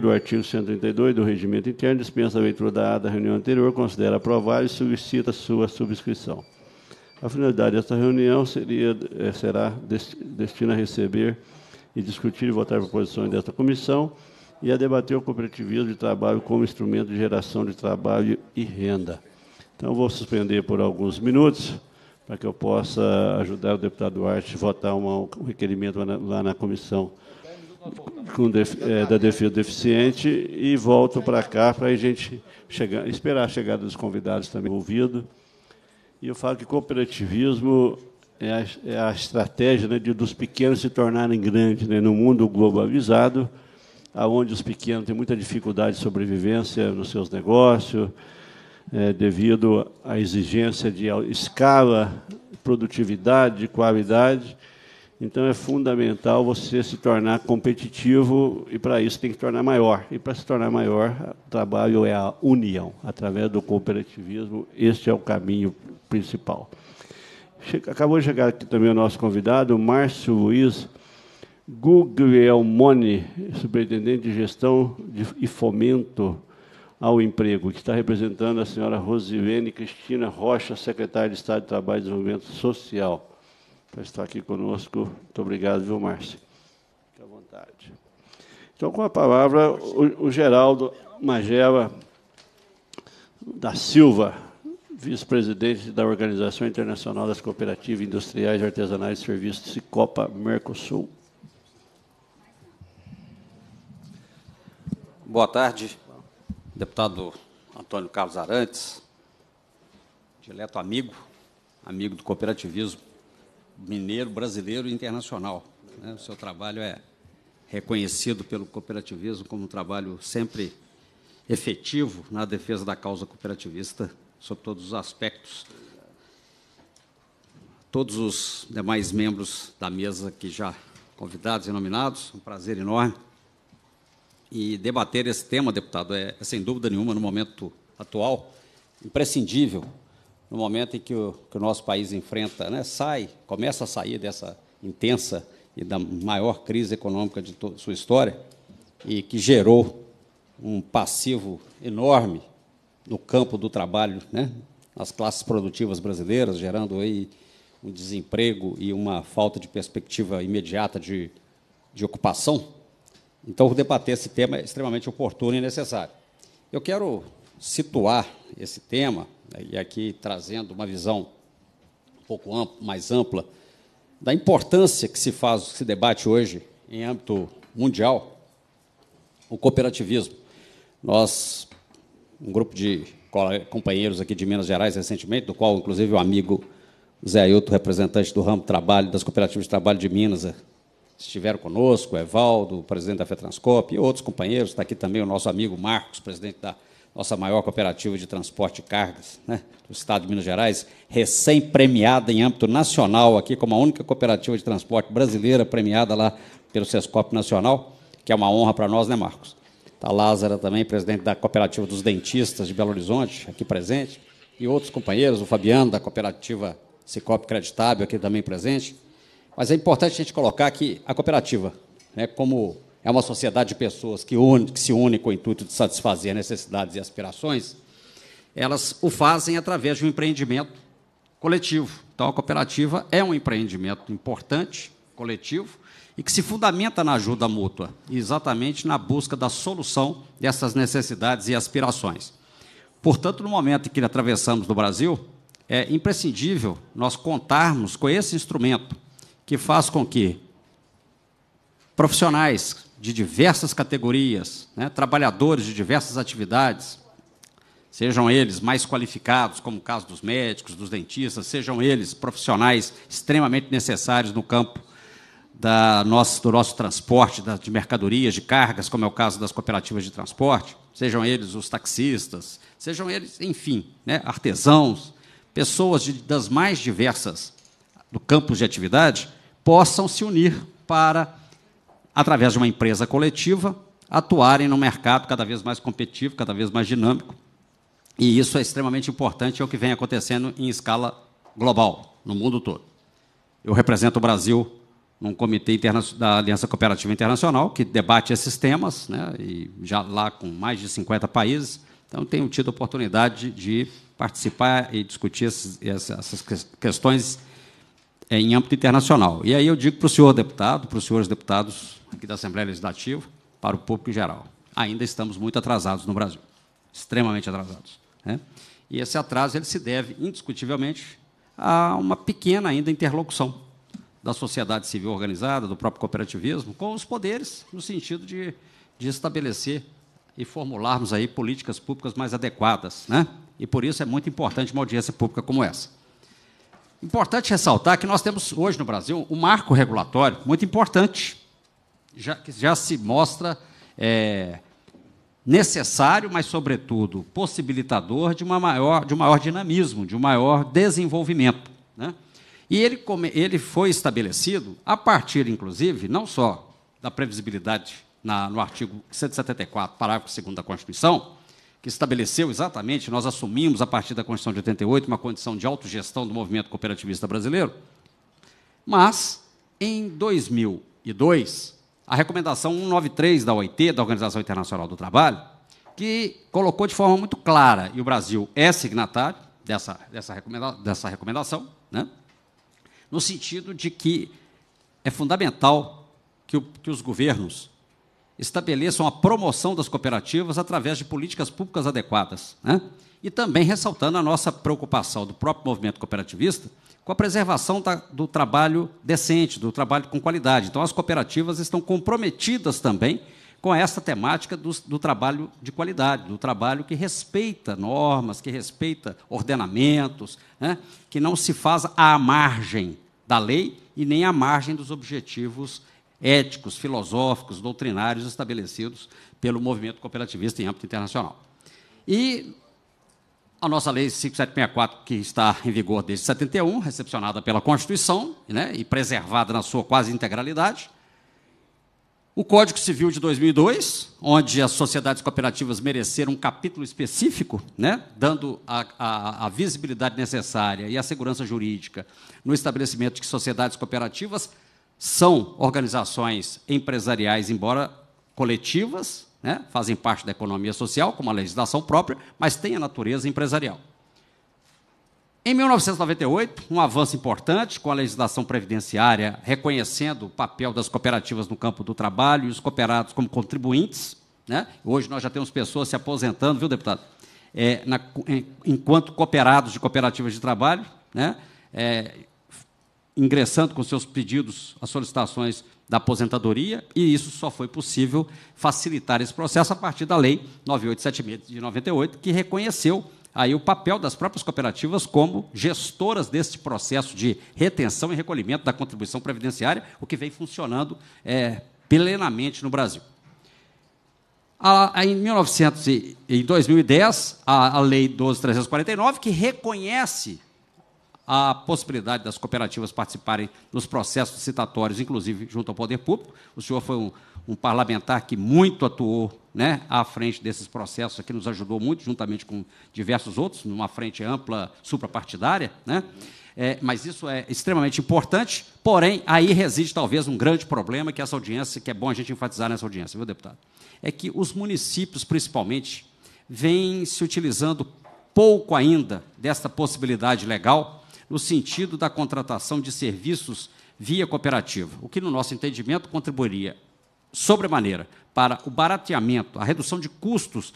do artigo 132 do Regimento Interno dispensa a leitura da ata da reunião anterior, considera aprovada e solicita sua subscrição. A finalidade desta reunião seria, eh, será destina a receber e discutir e votar proposições desta comissão e a debater o cooperativismo de trabalho como instrumento de geração de trabalho e renda. Então, vou suspender por alguns minutos para que eu possa ajudar o deputado Duarte a votar um requerimento lá na comissão com def, é, da defesa deficiente e volto para cá para a gente chegar, esperar a chegada dos convidados também ouvido. E eu falo que cooperativismo é a, é a estratégia né, de, dos pequenos se tornarem grandes né, no mundo globalizado, aonde os pequenos têm muita dificuldade de sobrevivência nos seus negócios, é, devido à exigência de escala, produtividade, qualidade então é fundamental você se tornar competitivo e para isso tem que tornar maior. E para se tornar maior, o trabalho é a união. Através do cooperativismo, este é o caminho principal. acabou de chegar aqui também o nosso convidado, Márcio Luiz Guglielmone, superintendente de gestão e fomento ao emprego, que está representando a senhora Rosilene Cristina Rocha, secretária de Estado de Trabalho e Desenvolvimento Social por estar aqui conosco. Muito obrigado, viu, Márcio? Fique à vontade. Então, com a palavra, o, o Geraldo Magela da Silva, vice-presidente da Organização Internacional das Cooperativas Industriais e Artesanais de Serviços, Cicopa Mercosul. Boa tarde, deputado Antônio Carlos Arantes, direto amigo, amigo do cooperativismo mineiro, brasileiro e internacional. Né? O seu trabalho é reconhecido pelo cooperativismo como um trabalho sempre efetivo na defesa da causa cooperativista, sob todos os aspectos. Todos os demais membros da mesa que já convidados e nominados, um prazer enorme. E debater esse tema, deputado, é, é sem dúvida nenhuma, no momento atual, imprescindível no momento em que o, que o nosso país enfrenta, né, sai, começa a sair dessa intensa e da maior crise econômica de sua história, e que gerou um passivo enorme no campo do trabalho, né, nas classes produtivas brasileiras, gerando aí um desemprego e uma falta de perspectiva imediata de, de ocupação. Então, debater esse tema é extremamente oportuno e necessário. Eu quero situar esse tema e aqui trazendo uma visão um pouco ampla, mais ampla, da importância que se faz, que se debate hoje em âmbito mundial, o cooperativismo. Nós, um grupo de companheiros aqui de Minas Gerais recentemente, do qual, inclusive, o amigo Zé Ailton, representante do ramo trabalho, das cooperativas de trabalho de Minas, eh, estiveram conosco, o Evaldo, o presidente da FETranscop, e outros companheiros, está aqui também o nosso amigo Marcos, presidente da nossa maior cooperativa de transporte de cargas né, do estado de Minas Gerais, recém-premiada em âmbito nacional, aqui como a única cooperativa de transporte brasileira premiada lá pelo Sescop Nacional, que é uma honra para nós, né, Marcos? Está Lázara também, presidente da Cooperativa dos Dentistas de Belo Horizonte, aqui presente, e outros companheiros, o Fabiano, da Cooperativa Cicop Creditável, aqui também presente. Mas é importante a gente colocar que a cooperativa, né, como é uma sociedade de pessoas que, une, que se une com o intuito de satisfazer necessidades e aspirações, elas o fazem através de um empreendimento coletivo. Então, a cooperativa é um empreendimento importante, coletivo, e que se fundamenta na ajuda mútua, exatamente na busca da solução dessas necessidades e aspirações. Portanto, no momento em que atravessamos no Brasil, é imprescindível nós contarmos com esse instrumento que faz com que profissionais de diversas categorias, né? trabalhadores de diversas atividades, sejam eles mais qualificados, como o caso dos médicos, dos dentistas, sejam eles profissionais extremamente necessários no campo da nossa, do nosso transporte da, de mercadorias, de cargas, como é o caso das cooperativas de transporte, sejam eles os taxistas, sejam eles, enfim, né, artesãos, pessoas de, das mais diversas do campo de atividade, possam se unir para através de uma empresa coletiva, atuarem no mercado cada vez mais competitivo, cada vez mais dinâmico. E isso é extremamente importante, é o que vem acontecendo em escala global, no mundo todo. Eu represento o Brasil num comitê da Aliança Cooperativa Internacional, que debate esses temas, né, e já lá com mais de 50 países. Então, tenho tido a oportunidade de participar e discutir essas questões é, em âmbito internacional. E aí eu digo para o senhor deputado, para os senhores deputados aqui da Assembleia Legislativa, para o público em geral, ainda estamos muito atrasados no Brasil, extremamente atrasados. Né? E esse atraso ele se deve, indiscutivelmente, a uma pequena ainda interlocução da sociedade civil organizada, do próprio cooperativismo, com os poderes, no sentido de, de estabelecer e formularmos aí políticas públicas mais adequadas. Né? E por isso é muito importante uma audiência pública como essa. Importante ressaltar que nós temos hoje no Brasil um marco regulatório muito importante, já, que já se mostra é, necessário, mas, sobretudo, possibilitador de, uma maior, de um maior dinamismo, de um maior desenvolvimento. Né? E ele, ele foi estabelecido a partir, inclusive, não só da previsibilidade na, no artigo 174, parágrafo 2 da Constituição, que estabeleceu exatamente, nós assumimos a partir da Constituição de 88 uma condição de autogestão do movimento cooperativista brasileiro. Mas, em 2002, a recomendação 193 da OIT, da Organização Internacional do Trabalho, que colocou de forma muito clara, e o Brasil é signatário dessa, dessa, recomenda dessa recomendação, né? no sentido de que é fundamental que, o, que os governos estabeleçam a promoção das cooperativas através de políticas públicas adequadas. Né? E também ressaltando a nossa preocupação do próprio movimento cooperativista com a preservação da, do trabalho decente, do trabalho com qualidade. Então, as cooperativas estão comprometidas também com essa temática do, do trabalho de qualidade, do trabalho que respeita normas, que respeita ordenamentos, né? que não se faz à margem da lei e nem à margem dos objetivos éticos, filosóficos, doutrinários estabelecidos pelo movimento cooperativista em âmbito internacional. E a nossa lei 5764, que está em vigor desde 71, recepcionada pela Constituição né, e preservada na sua quase integralidade, o Código Civil de 2002, onde as sociedades cooperativas mereceram um capítulo específico, né, dando a, a, a, visibilidade necessária e a segurança jurídica no estabelecimento de sociedades cooperativas são organizações empresariais, embora coletivas, né, fazem parte da economia social, com uma legislação própria, mas têm a natureza empresarial. Em 1998, um avanço importante com a legislação previdenciária reconhecendo o papel das cooperativas no campo do trabalho e os cooperados como contribuintes. Né? Hoje nós já temos pessoas se aposentando, viu, deputado? É, na, enquanto cooperados de cooperativas de trabalho, né? É, ingressando com seus pedidos, as solicitações da aposentadoria, e isso só foi possível facilitar esse processo a partir da Lei 9876 de 98, que reconheceu aí o papel das próprias cooperativas como gestoras deste processo de retenção e recolhimento da contribuição previdenciária, o que vem funcionando é, plenamente no Brasil. A, a, em, 1900 em 2010, a, a Lei 12.349, que reconhece a possibilidade das cooperativas participarem nos processos citatórios, inclusive junto ao poder público. O senhor foi um, um parlamentar que muito atuou né, à frente desses processos, que nos ajudou muito, juntamente com diversos outros, numa frente ampla suprapartidária. Né? É, mas isso é extremamente importante, porém, aí reside talvez um grande problema que essa audiência, que é bom a gente enfatizar nessa audiência, viu, deputado? É que os municípios, principalmente, vêm se utilizando pouco ainda desta possibilidade legal no sentido da contratação de serviços via cooperativa, o que, no nosso entendimento, contribuiria sobremaneira para o barateamento, a redução de custos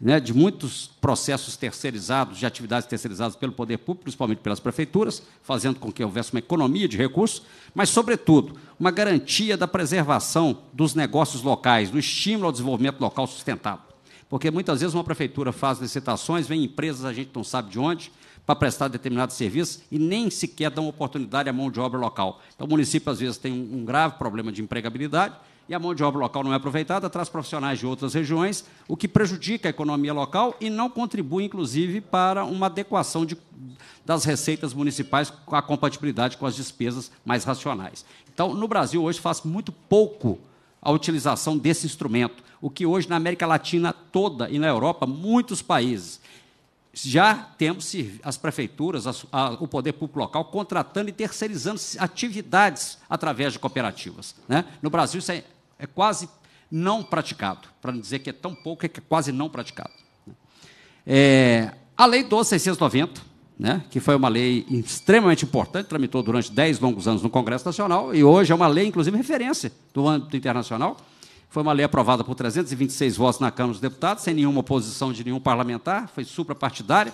né, de muitos processos terceirizados, de atividades terceirizadas pelo poder público, principalmente pelas prefeituras, fazendo com que houvesse uma economia de recursos, mas, sobretudo, uma garantia da preservação dos negócios locais, do estímulo ao desenvolvimento local sustentável. Porque muitas vezes uma prefeitura faz licitações, vem empresas, a gente não sabe de onde, para prestar determinados serviços e nem sequer dão oportunidade à mão de obra local. Então, o município, às vezes, tem um, um grave problema de empregabilidade e a mão de obra local não é aproveitada, traz profissionais de outras regiões, o que prejudica a economia local e não contribui, inclusive, para uma adequação de, das receitas municipais com a compatibilidade com as despesas mais racionais. Então, no Brasil, hoje, faz muito pouco a utilização desse instrumento, o que hoje na América Latina toda e na Europa, muitos países já temos as prefeituras, a, o poder público local, contratando e terceirizando atividades através de cooperativas. Né? No Brasil, isso é, é quase não praticado, para não dizer que é tão pouco, é que é quase não praticado. Né? É, a Lei 12690, né, que foi uma lei extremamente importante, tramitou durante 10 longos anos no Congresso Nacional, e hoje é uma lei, inclusive, referência do âmbito internacional, foi uma lei aprovada por 326 votos na Câmara dos Deputados, sem nenhuma oposição de nenhum parlamentar, foi suprapartidária.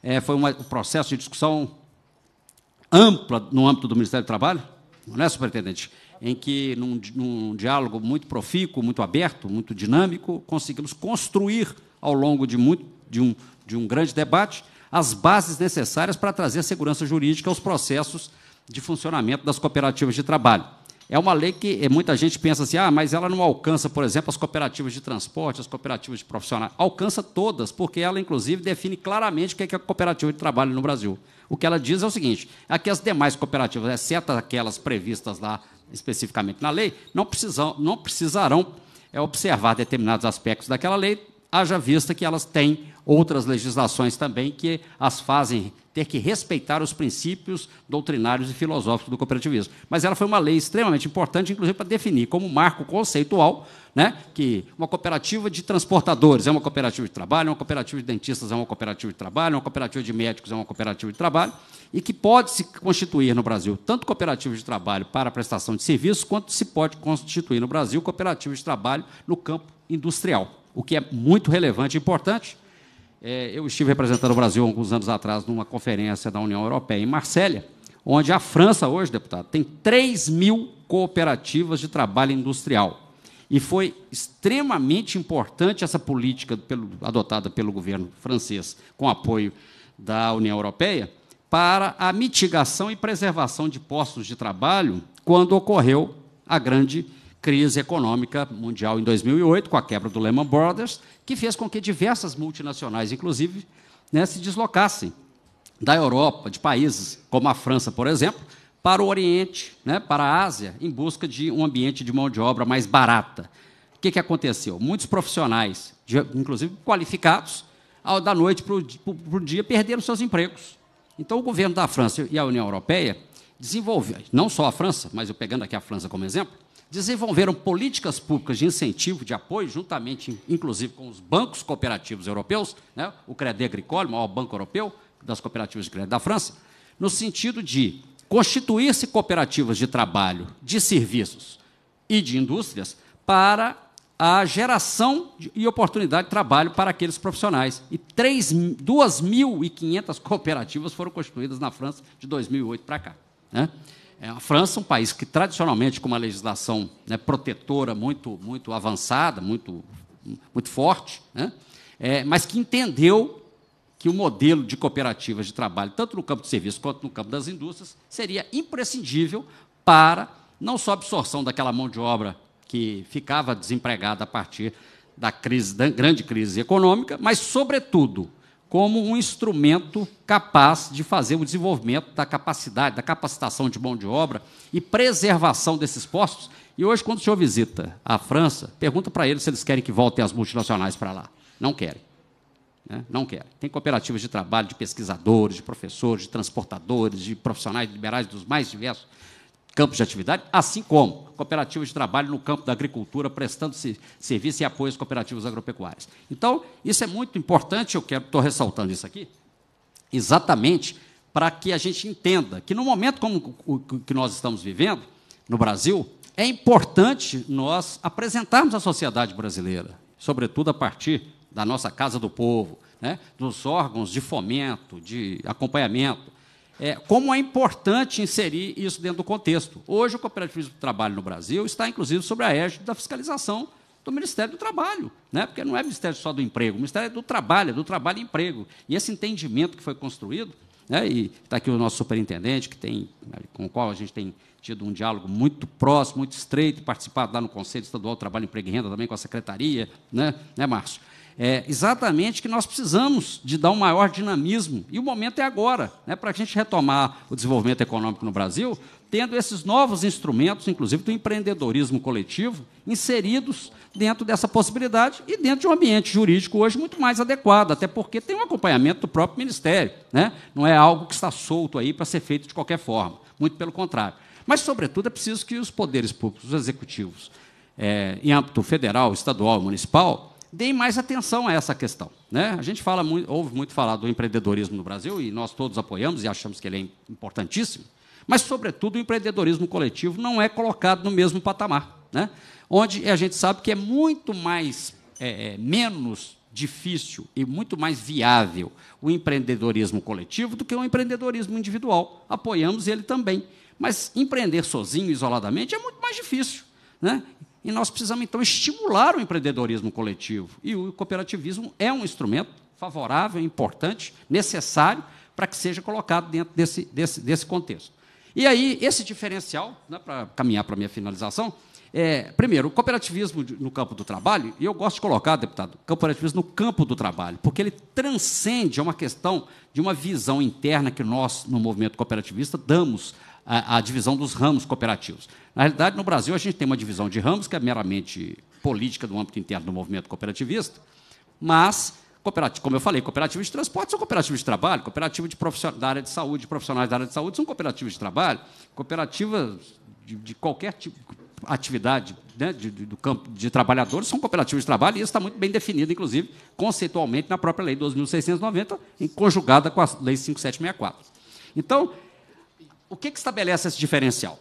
É, foi uma, um processo de discussão ampla no âmbito do Ministério do Trabalho, não é, superintendente? Em que, num, num diálogo muito profícuo, muito aberto, muito dinâmico, conseguimos construir, ao longo de, muito, de, um, de um grande debate, as bases necessárias para trazer segurança jurídica aos processos de funcionamento das cooperativas de trabalho. É uma lei que eh, muita gente pensa assim, ah, mas ela não alcança, por exemplo, as cooperativas de transporte, as cooperativas de profissionais. Alcança todas, porque ela, inclusive, define claramente o que é a cooperativa de trabalho no Brasil. O que ela diz é o seguinte: é que as demais cooperativas, exceto aquelas previstas lá especificamente na lei, não, precisam, não precisarão eh, observar determinados aspectos daquela lei, haja vista que elas têm outras legislações também que as fazem ter que respeitar os princípios doutrinários e filosóficos do cooperativismo. Mas ela foi uma lei extremamente importante, inclusive para definir como marco conceitual né, que uma cooperativa de transportadores é uma cooperativa de trabalho, uma cooperativa de dentistas é uma cooperativa de trabalho, uma cooperativa de médicos é uma cooperativa de trabalho, e que pode se constituir no Brasil tanto cooperativa de trabalho para prestação de serviços, quanto se pode constituir no Brasil cooperativa de trabalho no campo industrial, o que é muito relevante e importante é, eu estive representando o Brasil alguns anos atrás numa conferência da União Europeia em Marsella, onde a França hoje, deputado, tem 3 mil cooperativas de trabalho industrial. E foi extremamente importante essa política pelo, adotada pelo governo francês, com apoio da União Europeia, para a mitigação e preservação de postos de trabalho quando ocorreu a grande crise econômica mundial em 2008, com a quebra do Lehman Brothers, que fez com que diversas multinacionais, inclusive, né, se deslocassem da Europa, de países como a França, por exemplo, para o Oriente, né, para a Ásia, em busca de um ambiente de mão de obra mais barata. O que, que aconteceu? Muitos profissionais, de, inclusive qualificados, ao, da noite para o dia, perderam seus empregos. Então, o governo da França e a União Europeia desenvolveram, não só a França, mas eu pegando aqui a França como exemplo, desenvolveram políticas públicas de incentivo, de apoio, juntamente, inclusive, com os bancos cooperativos europeus, né? o Crédit Agricole, o maior banco europeu das cooperativas de crédito da França, no sentido de constituir-se cooperativas de trabalho, de serviços e de indústrias para a geração e oportunidade de trabalho para aqueles profissionais. E 2.500 cooperativas foram constituídas na França de 2008 para cá. Né? É, a França é um país que, tradicionalmente, com uma legislação né, protetora muito, muito avançada, muito, muito forte, né, é, mas que entendeu que o modelo de cooperativas de trabalho, tanto no campo de serviço quanto no campo das indústrias, seria imprescindível para não só a absorção daquela mão de obra que ficava desempregada a partir da, crise, da grande crise econômica, mas, sobretudo, como um instrumento capaz de fazer o desenvolvimento da capacidade, da capacitação de mão de obra e preservação desses postos. E hoje, quando o senhor visita a França, pergunta para eles se eles querem que voltem as multinacionais para lá. Não querem. Né? Não querem. Tem cooperativas de trabalho, de pesquisadores, de professores, de transportadores, de profissionais liberais dos mais diversos campos de atividade, assim como cooperativas de trabalho no campo da agricultura, prestando -se serviço e apoio às cooperativas agropecuárias. Então, isso é muito importante, eu quero, estou ressaltando isso aqui, exatamente para que a gente entenda que, no momento como o que nós estamos vivendo no Brasil, é importante nós apresentarmos à sociedade brasileira, sobretudo a partir da nossa Casa do Povo, né, dos órgãos de fomento, de acompanhamento, é, como é importante inserir isso dentro do contexto. Hoje, o cooperativismo do trabalho no Brasil está, inclusive, sobre a égide da fiscalização do Ministério do Trabalho, né? porque não é Ministério só do Emprego, o Ministério é do Trabalho, é do Trabalho e Emprego. E esse entendimento que foi construído, né? e está aqui o nosso superintendente, que tem, com o qual a gente tem tido um diálogo muito próximo, muito estreito, participado lá no Conselho Estadual do Trabalho, Emprego e Renda também com a Secretaria, né, né Márcio? é, exatamente que nós precisamos de dar um maior dinamismo. E o momento é agora, né, para a gente retomar o desenvolvimento econômico no Brasil, tendo esses novos instrumentos, inclusive do empreendedorismo coletivo, inseridos dentro dessa possibilidade e dentro de um ambiente jurídico hoje muito mais adequado, até porque tem um acompanhamento do próprio Ministério. Né? Não é algo que está solto aí para ser feito de qualquer forma, muito pelo contrário. Mas, sobretudo, é preciso que os poderes públicos, os executivos, é, em âmbito federal, estadual municipal, deem mais atenção a essa questão. Né? A gente fala muito, ouve muito falar do empreendedorismo no Brasil, e nós todos apoiamos e achamos que ele é importantíssimo, mas, sobretudo, o empreendedorismo coletivo não é colocado no mesmo patamar, né? onde a gente sabe que é muito mais, é, é menos difícil e muito mais viável o empreendedorismo coletivo do que o empreendedorismo individual. Apoiamos ele também. Mas empreender sozinho, isoladamente, é muito mais difícil. Né? E nós precisamos, então, estimular o empreendedorismo coletivo. E o cooperativismo é um instrumento favorável, importante, necessário para que seja colocado dentro desse, desse, desse contexto. E aí, esse diferencial, né, para caminhar para a minha finalização, é, primeiro, o cooperativismo no campo do trabalho, e eu gosto de colocar, deputado, cooperativismo no campo do trabalho, porque ele transcende é uma questão de uma visão interna que nós, no movimento cooperativista, damos à, à divisão dos ramos cooperativos. Na realidade, no Brasil, a gente tem uma divisão de ramos que é meramente política do âmbito interno do movimento cooperativista, mas, como eu falei, cooperativas de transporte são cooperativas de trabalho, cooperativas de profissionais da área de saúde, profissionais da área de saúde são cooperativas de trabalho, cooperativas de, de qualquer tipo, atividade né, de, do campo de trabalhadores são cooperativas de trabalho, e isso está muito bem definido, inclusive, conceitualmente, na própria Lei 12.690, conjugada com a Lei 5764. Então, o que, que estabelece esse diferencial?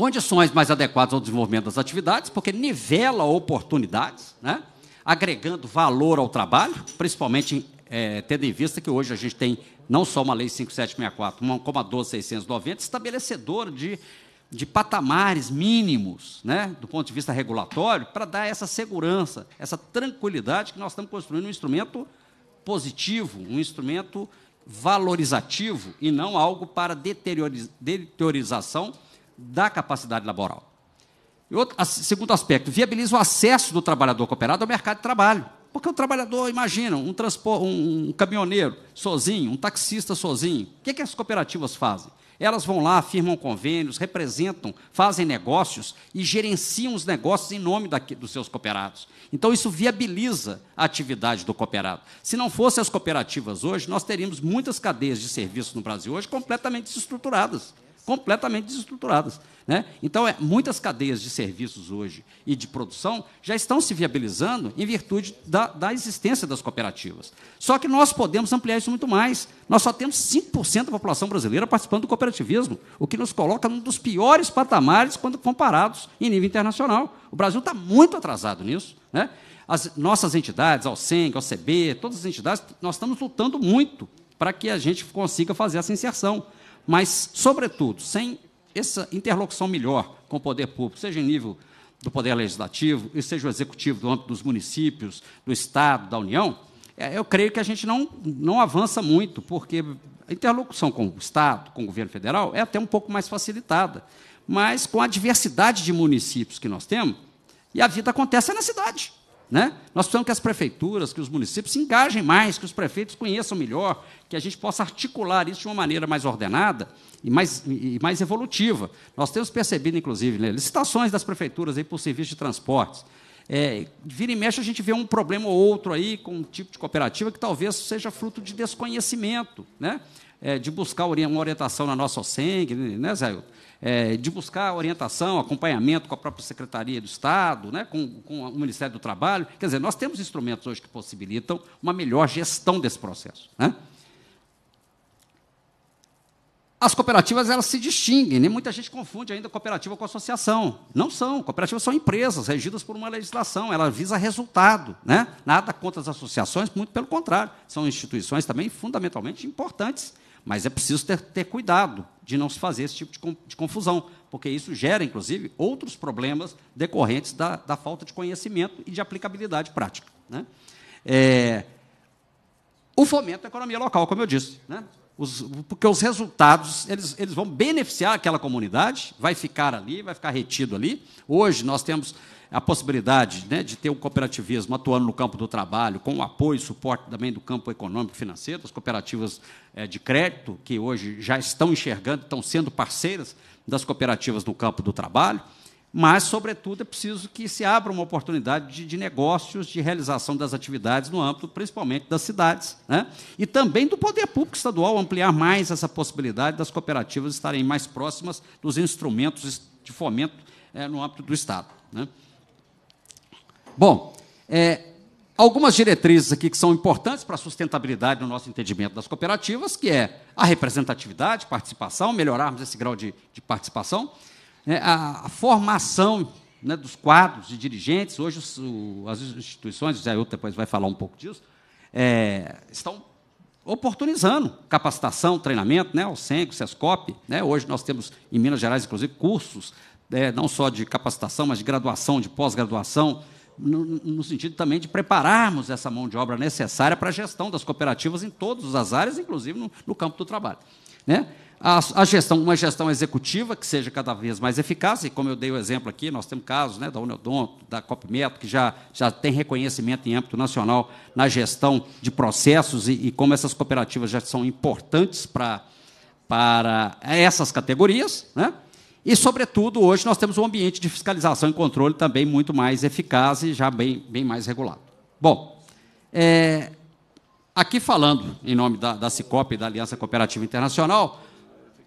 condições mais adequadas ao desenvolvimento das atividades, porque nivela oportunidades, né? agregando valor ao trabalho, principalmente é, tendo em vista que hoje a gente tem não só uma lei 5764, uma, como a 12690, estabelecedora de, de patamares mínimos, né, do ponto de vista regulatório, para dar essa segurança, essa tranquilidade que nós estamos construindo um instrumento positivo, um instrumento valorizativo e não algo para deteriorização da capacidade laboral. E outro, segundo aspecto, viabiliza o acesso do trabalhador cooperado ao mercado de trabalho. Porque o trabalhador, imagina, um, um, um caminhoneiro sozinho, um taxista sozinho. O que, é que as cooperativas fazem? Elas vão lá, firmam convênios, representam, fazem negócios e gerenciam os negócios em nome dos seus cooperados. Então, isso viabiliza a atividade do cooperado. Se não fossem as cooperativas hoje, nós teríamos muitas cadeias de serviço no Brasil hoje completamente desestruturadas completamente desestruturadas. Né? Então, é, muitas cadeias de serviços hoje e de produção já estão se viabilizando em virtude da, da existência das cooperativas. Só que nós podemos ampliar isso muito mais. Nós só temos 5% da população brasileira participando do cooperativismo, o que nos coloca num dos piores patamares quando comparados em nível internacional. O Brasil está muito atrasado nisso. Né? As nossas entidades, ao SENG, ao CB, todas as entidades, nós estamos lutando muito para que a gente consiga fazer essa inserção mas, sobretudo, sem essa interlocução melhor com o poder público, seja em nível do poder legislativo, e seja o executivo do âmbito dos municípios, do Estado, da União, é, eu creio que a gente não, não avança muito, porque a interlocução com o Estado, com o governo federal, é até um pouco mais facilitada. Mas com a diversidade de municípios que nós temos, e a vida acontece na cidade. Né? Nós precisamos que as prefeituras, que os municípios se engajem mais, que os prefeitos conheçam melhor, que a gente possa articular isso de uma maneira mais ordenada e mais, e mais evolutiva. Nós temos percebido, inclusive, né, licitações das prefeituras aí por serviço de transportes. É, vira e mexe, a gente vê um problema ou outro aí com um tipo de cooperativa que talvez seja fruto de desconhecimento, né? É, de buscar uma orientação na nossa OSENG, né, Zé? é, de buscar orientação, acompanhamento com a própria Secretaria do Estado, né, com, com o Ministério do Trabalho. Quer dizer, nós temos instrumentos hoje que possibilitam uma melhor gestão desse processo. Né? As cooperativas elas se distinguem, né? muita gente confunde ainda cooperativa com associação. Não são, cooperativas são empresas regidas por uma legislação, ela visa resultado. Né? Nada contra as associações, muito pelo contrário, são instituições também fundamentalmente importantes mas é preciso ter, ter cuidado de não se fazer esse tipo de, de confusão, porque isso gera, inclusive, outros problemas decorrentes da, da falta de conhecimento e de aplicabilidade prática. Né? É, o fomento à economia local, como eu disse. Né? os, porque os resultados eles, eles vão beneficiar aquela comunidade, vai ficar ali, vai ficar retido ali. Hoje nós temos a possibilidade né, de ter o um cooperativismo atuando no campo do trabalho, com o apoio e suporte também do campo econômico e financeiro, das cooperativas é, de crédito, que hoje já estão enxergando, estão sendo parceiras das cooperativas no campo do trabalho mas, sobretudo, é preciso que se abra uma oportunidade de, de negócios, de realização das atividades no âmbito, principalmente, das cidades. Né? E também do poder público estadual ampliar mais essa possibilidade das cooperativas estarem mais próximas dos instrumentos de fomento é, no âmbito do Estado. Né? Bom, é, algumas diretrizes aqui que são importantes para a sustentabilidade no nosso entendimento das cooperativas, que é a representatividade, participação, melhorarmos esse grau de, de participação. Né, a, a formação né, dos quadros de dirigentes. Hoje os, o, as instituições, o Zé Hilton depois vai falar um pouco disso, é, estão oportunizando capacitação, treinamento, né, o SENG, o SESCOP. Né, hoje nós temos em Minas Gerais, inclusive, cursos é, não só de capacitação, mas de graduação, de pós-graduação, no, no, sentido também de prepararmos essa mão de obra necessária para a gestão das cooperativas em todas as áreas, inclusive no, no campo do trabalho. Né? a, gestão, uma gestão executiva que seja cada vez mais eficaz, e como eu dei o exemplo aqui, nós temos casos né, da Uniodonto, da Copmeto, que já, já tem reconhecimento em âmbito nacional na gestão de processos e, e como essas cooperativas já são importantes para para essas categorias. Né? E, sobretudo, hoje nós temos um ambiente de fiscalização e controle também muito mais eficaz e já bem, bem mais regulado. Bom, é, aqui falando em nome da, da CICOP e da Aliança Cooperativa Internacional,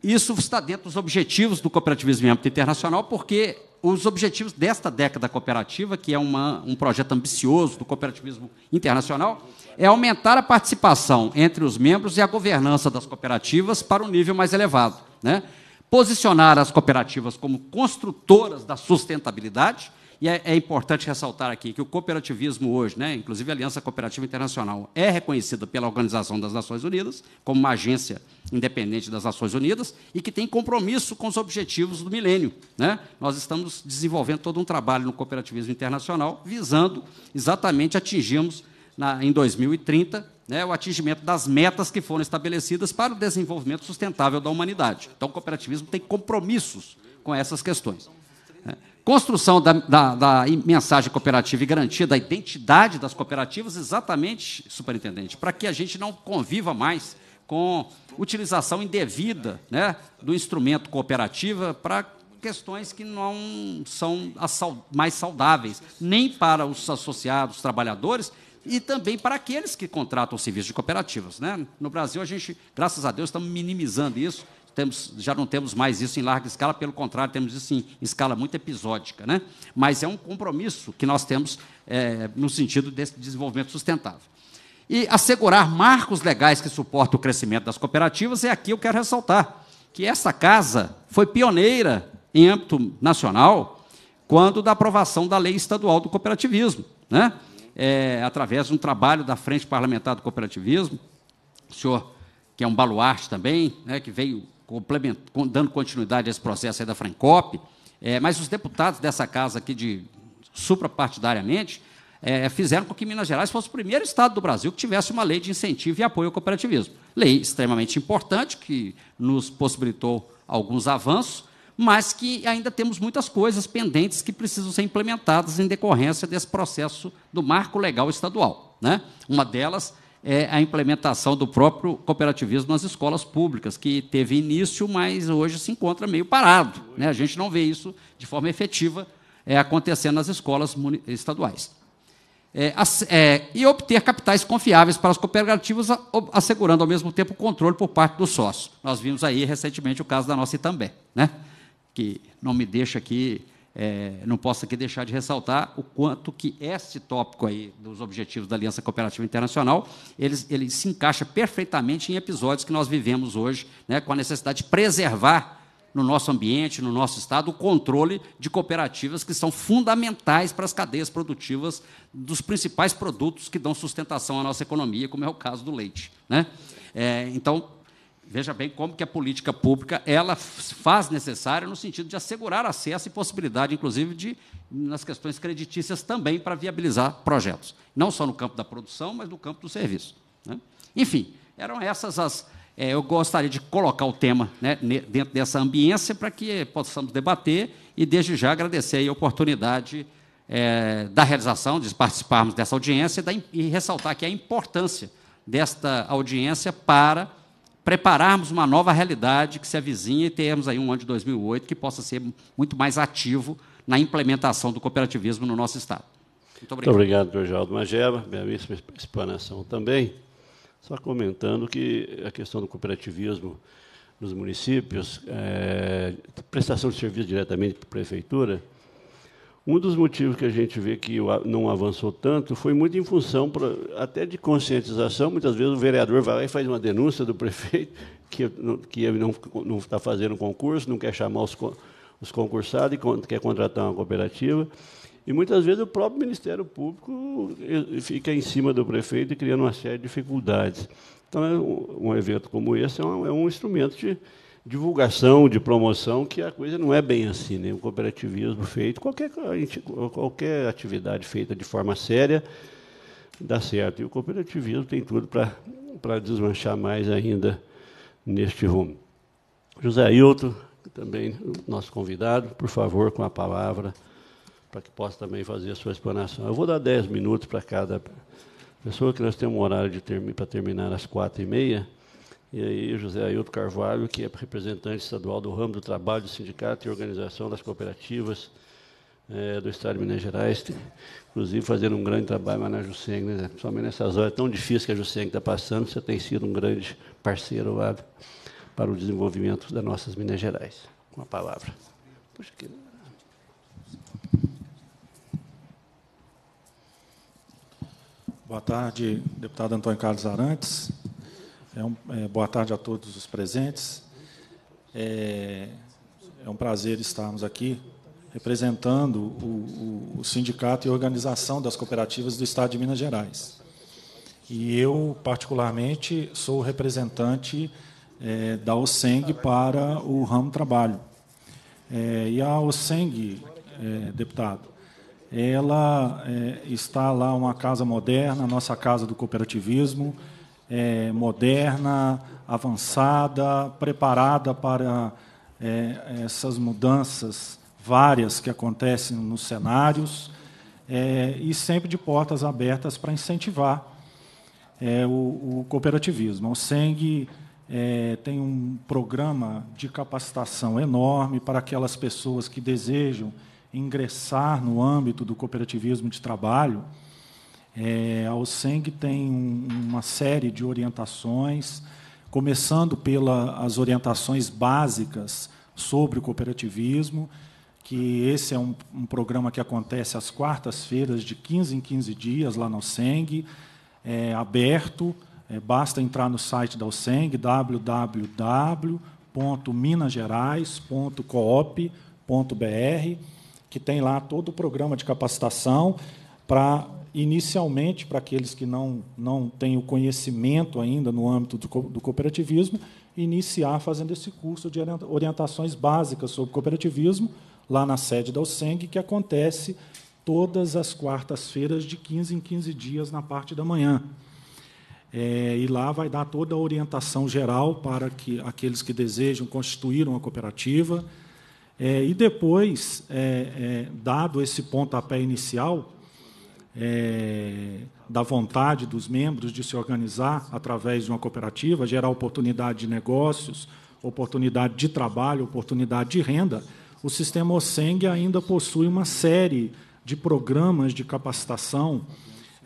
isso está dentro dos objetivos do cooperativismo em âmbito internacional, porque os objetivos desta década cooperativa, que é uma, um projeto ambicioso do cooperativismo internacional, é aumentar a participação entre os membros e a governança das cooperativas para um nível mais elevado. Né? Posicionar as cooperativas como construtoras da sustentabilidade e é, é importante ressaltar aqui que o cooperativismo hoje, né, inclusive a Aliança Cooperativa Internacional, é reconhecida pela Organização das Nações Unidas como uma agência independente das Nações Unidas e que tem compromisso com os objetivos do milênio. Né? Nós estamos desenvolvendo todo um trabalho no cooperativismo internacional visando exatamente atingirmos na, em 2030 né, o atingimento das metas que foram estabelecidas para o desenvolvimento sustentável da humanidade. Então, o cooperativismo tem compromissos com essas questões construção da, da, da, mensagem cooperativa e garantia da identidade das cooperativas, exatamente, superintendente, para que a gente não conviva mais com utilização indevida né, do instrumento cooperativa para questões que não são mais saudáveis, nem para os associados, trabalhadores, e também para aqueles que contratam o serviço de cooperativas. Né? No Brasil, a gente, graças a Deus, estamos minimizando isso temos, já não temos mais isso em larga escala, pelo contrário, temos isso em, escala muito episódica. Né? Mas é um compromisso que nós temos é, no sentido desse desenvolvimento sustentável. E assegurar marcos legais que suportam o crescimento das cooperativas, e é aqui eu quero ressaltar que essa casa foi pioneira em âmbito nacional quando da aprovação da lei estadual do cooperativismo, né? É, através de um trabalho da Frente Parlamentar do Cooperativismo, o senhor que é um baluarte também, né, que veio dando continuidade a esse processo aí da Francop, é, mas os deputados dessa casa aqui, de suprapartidariamente, é, fizeram com que Minas Gerais fosse o primeiro estado do Brasil que tivesse uma lei de incentivo e apoio ao cooperativismo. Lei extremamente importante, que nos possibilitou alguns avanços, mas que ainda temos muitas coisas pendentes que precisam ser implementadas em decorrência desse processo do marco legal estadual. Né? Uma delas é a implementação do próprio cooperativismo nas escolas públicas, que teve início, mas hoje se encontra meio parado. Né? A gente não vê isso de forma efetiva é, acontecendo nas escolas estaduais. É, é, e obter capitais confiáveis para as cooperativas, assegurando ao mesmo tempo o controle por parte do sócio. Nós vimos aí recentemente o caso da nossa Itambé, né? que não me deixa aqui é, não posso aqui deixar de ressaltar o quanto que este tópico aí dos objetivos da Aliança Cooperativa Internacional, ele, ele se encaixa perfeitamente em episódios que nós vivemos hoje, né, com a necessidade de preservar no nosso ambiente, no nosso estado, o controle de cooperativas que são fundamentais para as cadeias produtivas dos principais produtos que dão sustentação à nossa economia, como é o caso do leite. Né? É, então, Veja bem como que a política pública ela faz necessária no sentido de assegurar acesso e possibilidade, inclusive, de nas questões creditícias também para viabilizar projetos, não só no campo da produção, mas no campo do serviço. Né? Enfim, eram essas as. É, eu gostaria de colocar o tema né, dentro dessa ambiência para que possamos debater e, desde já, agradecer a oportunidade é, da realização, de participarmos dessa audiência e, da, e ressaltar aqui a importância desta audiência para prepararmos uma nova realidade que se avizinha e termos aí um ano de 2008 que possa ser muito mais ativo na implementação do cooperativismo no nosso Estado. Muito obrigado. Muito obrigado, Jorge Mageva, belíssima explanação também. Só comentando que a questão do cooperativismo nos municípios, é, prestação de serviço diretamente para a prefeitura, um dos motivos que a gente vê que não avançou tanto foi muito em função até de conscientização. Muitas vezes o vereador vai lá e faz uma denúncia do prefeito que, que ele não está fazendo concurso, não quer chamar os, os concursados e quer contratar uma cooperativa. E muitas vezes o próprio Ministério Público fica em cima do prefeito criando uma série de dificuldades. Então, é um evento como esse é um, é um instrumento de divulgação, de promoção, que a coisa não é bem assim. Né? O cooperativismo feito, qualquer, qualquer atividade feita de forma séria, dá certo. E o cooperativismo tem tudo para desmanchar mais ainda neste rumo. José Ailton, também nosso convidado, por favor, com a palavra, para que possa também fazer a sua explanação. Eu vou dar 10 minutos para cada pessoa, que nós temos um horário ter, para terminar às quatro e meia e aí José Ailton Carvalho, que é representante estadual do ramo do trabalho do sindicato e organização das cooperativas é, do Estado de Minas Gerais, inclusive fazendo um grande trabalho lá na Jusseng, né? principalmente nessas horas tão difíceis que a Jusseng está passando, você tem sido um grande parceiro lá para o desenvolvimento das nossas Minas Gerais. Com a palavra. Puxa, Boa tarde, deputado Antônio Carlos Arantes, é um, é, boa tarde a todos os presentes. É, é um prazer estarmos aqui representando o, o, o, sindicato e organização das cooperativas do Estado de Minas Gerais. E eu, particularmente, sou representante é, da OSENG para o ramo trabalho. É, e a OSENG, é, deputado, ela é, está lá uma casa moderna, a nossa casa do cooperativismo, é, moderna, avançada, preparada para é, essas mudanças várias que acontecem nos cenários é, e sempre de portas abertas para incentivar é, o, o, cooperativismo. O SENG é, tem um programa de capacitação enorme para aquelas pessoas que desejam ingressar no âmbito do cooperativismo de trabalho é, a OSENG tem um, uma série de orientações, começando pelas orientações básicas sobre o cooperativismo, que esse é um, um programa que acontece às quartas-feiras, de 15 em 15 dias, lá na OSENG, é, aberto. É, basta entrar no site da OSENG, www.minasgerais.coop.br, que tem lá todo o programa de capacitação para inicialmente, para aqueles que não, não têm o conhecimento ainda no âmbito do, do cooperativismo, iniciar fazendo esse curso de orientações básicas sobre cooperativismo, lá na sede da OSENG, que acontece todas as quartas-feiras, de 15 em 15 dias, na parte da manhã. É, e lá vai dar toda a orientação geral para que aqueles que desejam constituir uma cooperativa. É, e depois, é, é dado esse pontapé inicial, é, da vontade dos membros de se organizar através de uma cooperativa, gerar oportunidade de negócios, oportunidade de trabalho, oportunidade de renda, o sistema OSENG ainda possui uma série de programas de capacitação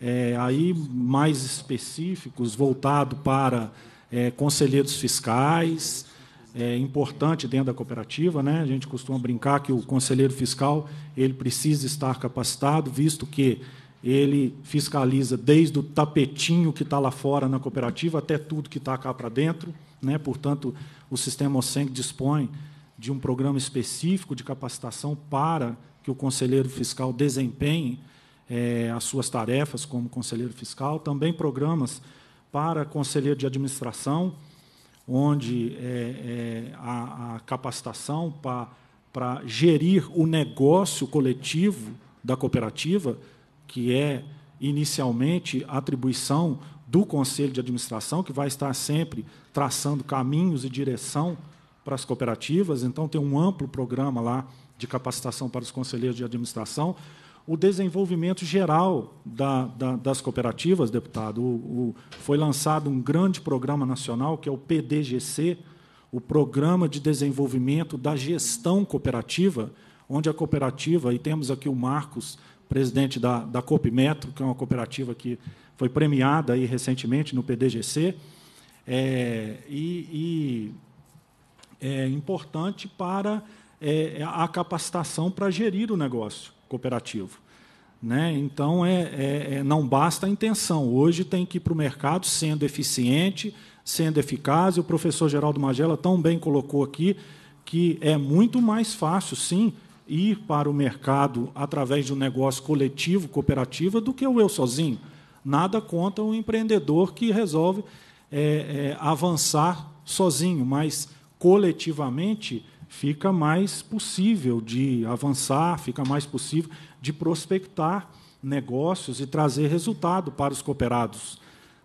é, aí mais específicos, voltado para é, conselheiros fiscais, é importante dentro da cooperativa, né? A gente costuma brincar que o conselheiro fiscal ele precisa estar capacitado, visto que ele fiscaliza desde o tapetinho que está lá fora na cooperativa até tudo que está cá para dentro. Né? Portanto, o sistema OSENC dispõe de um programa específico de capacitação para que o conselheiro fiscal desempenhe é, as suas tarefas como conselheiro fiscal. Também programas para conselheiro de administração, onde é, é, a, a capacitação para gerir o negócio coletivo da cooperativa que é inicialmente atribuição do conselho de administração, que vai estar sempre traçando caminhos e direção para as cooperativas, então tem um amplo programa lá de capacitação para os conselheiros de administração. O desenvolvimento geral da, da, das cooperativas, deputado, o, o, foi lançado um grande programa nacional, que é o PDGC, o Programa de Desenvolvimento da Gestão Cooperativa, onde a cooperativa, e temos aqui o Marcos presidente da, da Copimetro, que é uma cooperativa que foi premiada aí recentemente no PDGC. É, e, e, é importante para é, é, a capacitação para gerir o negócio cooperativo. Né? Então, é, é, é, não basta a intenção. Hoje tem que ir para o mercado sendo eficiente, sendo eficaz. E o professor Geraldo Magela tão bem colocou aqui que é muito mais fácil, sim, ir para o mercado através de um negócio coletivo, cooperativa, do que o eu sozinho. Nada contra o um empreendedor que resolve é, é, avançar sozinho, mas coletivamente fica mais possível de avançar, fica mais possível de prospectar negócios e trazer resultado para os cooperados.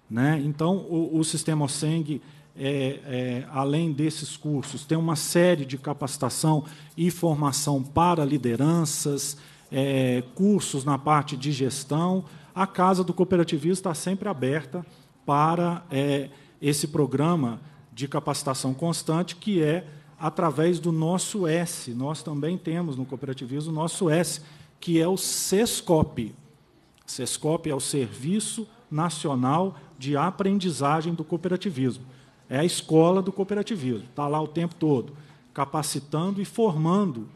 Né? Então, o, o sistema OSENG é, é, além desses cursos, tem uma série de capacitação e formação para lideranças, é, cursos na parte de gestão. A Casa do Cooperativismo está sempre aberta para é, esse programa de capacitação constante, que é através do nosso S. Nós também temos no cooperativismo o nosso S, que é o SESCOP. SESCOP é o Serviço Nacional de Aprendizagem do Cooperativismo. É a escola do cooperativismo. Está lá o tempo todo, capacitando e formando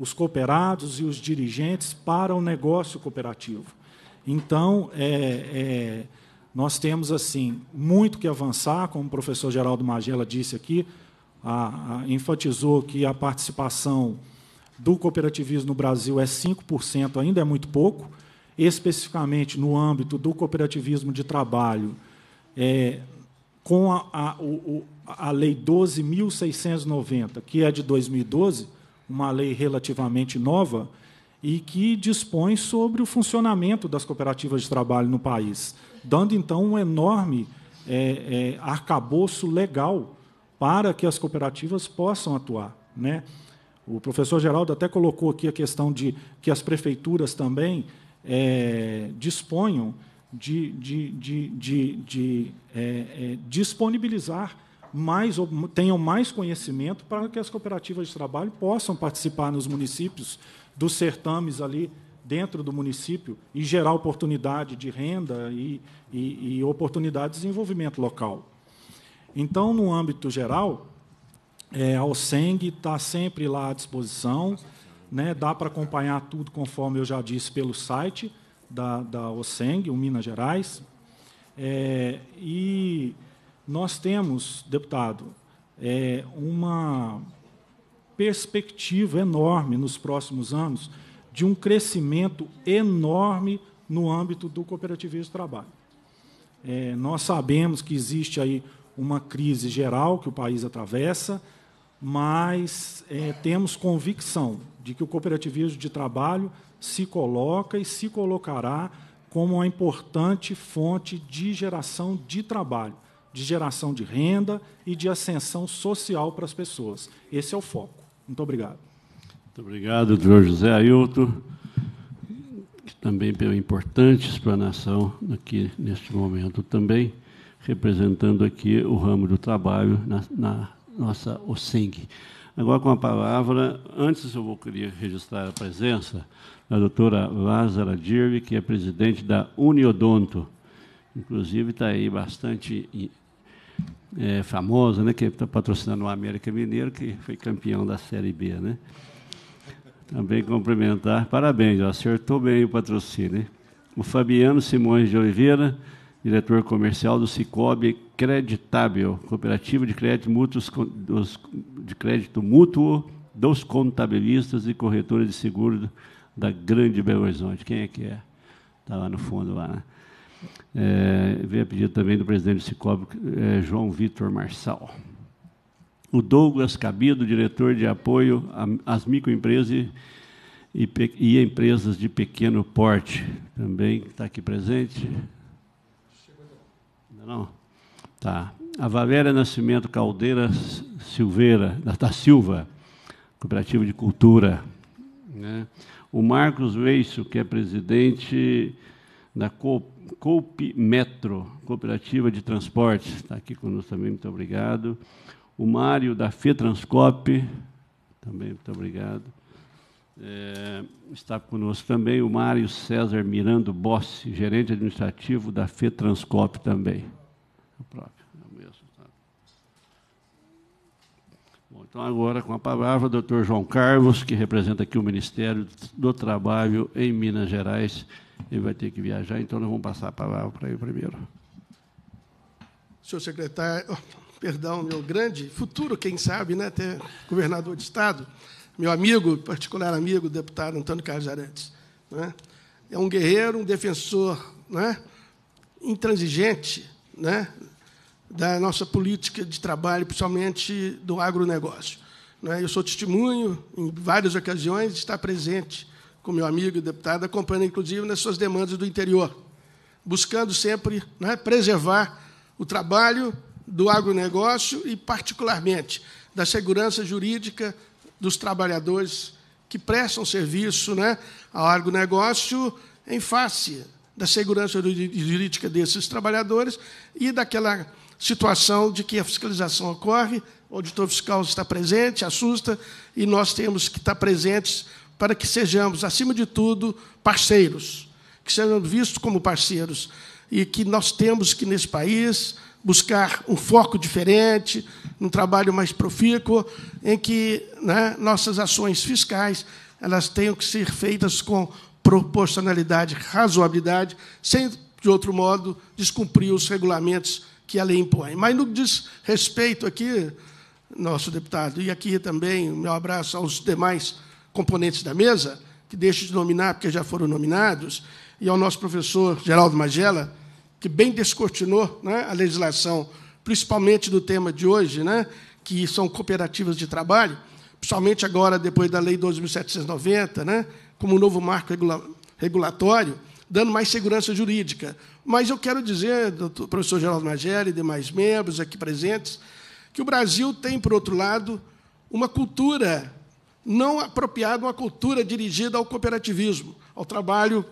os cooperados e os dirigentes para o negócio cooperativo. Então, é, é, nós temos assim muito que avançar, como o professor Geraldo Magela disse aqui, a, a, enfatizou que a participação do cooperativismo no Brasil é 5%, ainda é muito pouco, especificamente no âmbito do cooperativismo de trabalho. É, com a, a, o, a Lei 12.690, que é de 2012, uma lei relativamente nova, e que dispõe sobre o funcionamento das cooperativas de trabalho no país, dando então um enorme é, é, arcabouço legal para que as cooperativas possam atuar. Né? O professor Geraldo até colocou aqui a questão de que as prefeituras também é, disponham de, de, de, de, de é, é, disponibilizar mais, tenham mais conhecimento para que as cooperativas de trabalho possam participar nos municípios dos certames ali dentro do município e gerar oportunidade de renda e, e, e oportunidade de desenvolvimento local. Então, no âmbito geral, é, a OSENG está sempre lá à disposição, né, dá para acompanhar tudo, conforme eu já disse, pelo site da, da OSENG, o Minas Gerais, é, e nós temos, deputado, é, uma perspectiva enorme nos próximos anos de um crescimento enorme no âmbito do cooperativismo de trabalho. É, nós sabemos que existe aí uma crise geral que o país atravessa, mas é, temos convicção de que o cooperativismo de trabalho se coloca e se colocará como uma importante fonte de geração de trabalho, de geração de renda e de ascensão social para as pessoas. Esse é o foco. Muito obrigado. Muito obrigado, doutor José Ailton, também pela é importante explanação aqui neste momento também, representando aqui o ramo do trabalho na, na nossa OSENG. Agora, com a palavra, antes eu vou querer registrar a presença a doutora Lázara Dirve, que é presidente da Uniodonto. Inclusive está aí bastante é, famosa, né, que está patrocinando o América Mineiro, que foi campeão da Série B. Né? Também cumprimentar, parabéns, acertou bem o patrocínio. Hein? O Fabiano Simões de Oliveira, diretor comercial do Cicobi Creditável, cooperativa de crédito, mútuos, dos, de crédito mútuo dos contabilistas e corretores de seguro da grande Belo Horizonte. Quem é que é? Está lá no fundo, lá, né? É, veio a pedido também do presidente do Cicobi, é, João Vitor Marçal. O Douglas Cabido, diretor de apoio às microempresas e, e empresas de pequeno porte, também está aqui presente. Ainda não? Tá. A Valéria Nascimento Caldeira Silveira, da Silva, Cooperativa de Cultura. Né? o Marcos Veixo, que é presidente da COP Metro, Cooperativa de Transportes, está aqui conosco também, muito obrigado. O Mário, da FETranscop, também muito obrigado. É, está conosco também o Mário César Mirando Bossi, gerente administrativo da FETranscop também. O próprio. Então, agora com a palavra, o doutor João Carlos, que representa aqui o Ministério do Trabalho em Minas Gerais. Ele vai ter que viajar, então nós vamos passar a palavra para ele primeiro. Senhor secretário, oh, perdão, meu grande futuro, quem sabe, né, ter governador de Estado, meu amigo, particular amigo, deputado Antônio Carlos Arantes. Né? É um guerreiro, um defensor né, intransigente né, da nossa política de trabalho, principalmente do agronegócio. É? Eu sou testemunho, em várias ocasiões, de estar presente com meu amigo deputado, acompanhando, inclusive, nas suas demandas do interior, buscando sempre é? preservar o trabalho do agronegócio e, particularmente, da segurança jurídica dos trabalhadores que prestam serviço é? ao agronegócio em face da segurança jurídica desses trabalhadores e daquela situação de que a fiscalização ocorre, o auditor fiscal está presente, assusta, e nós temos que estar presentes para que sejamos, acima de tudo, parceiros, que sejamos vistos como parceiros, e que nós temos que, nesse país, buscar um foco diferente, um trabalho mais profícuo, em que né, nossas ações fiscais elas tenham que ser feitas com proporcionalidade, razoabilidade, sem, de outro modo, descumprir os regulamentos que a lei impõe. Mas no que diz respeito aqui, nosso deputado, e aqui também o meu abraço aos demais componentes da mesa, que deixo de nominar, porque já foram nominados, e ao nosso professor Geraldo Magela, que bem descortinou né, a legislação, principalmente do tema de hoje, né, que são cooperativas de trabalho, principalmente agora, depois da Lei 12.790, né, como um novo marco regulatório, dando mais segurança jurídica. Mas eu quero dizer, doutor, professor Geraldo Mageli e demais membros aqui presentes, que o Brasil tem, por outro lado, uma cultura não apropriada, uma cultura dirigida ao cooperativismo, ao trabalho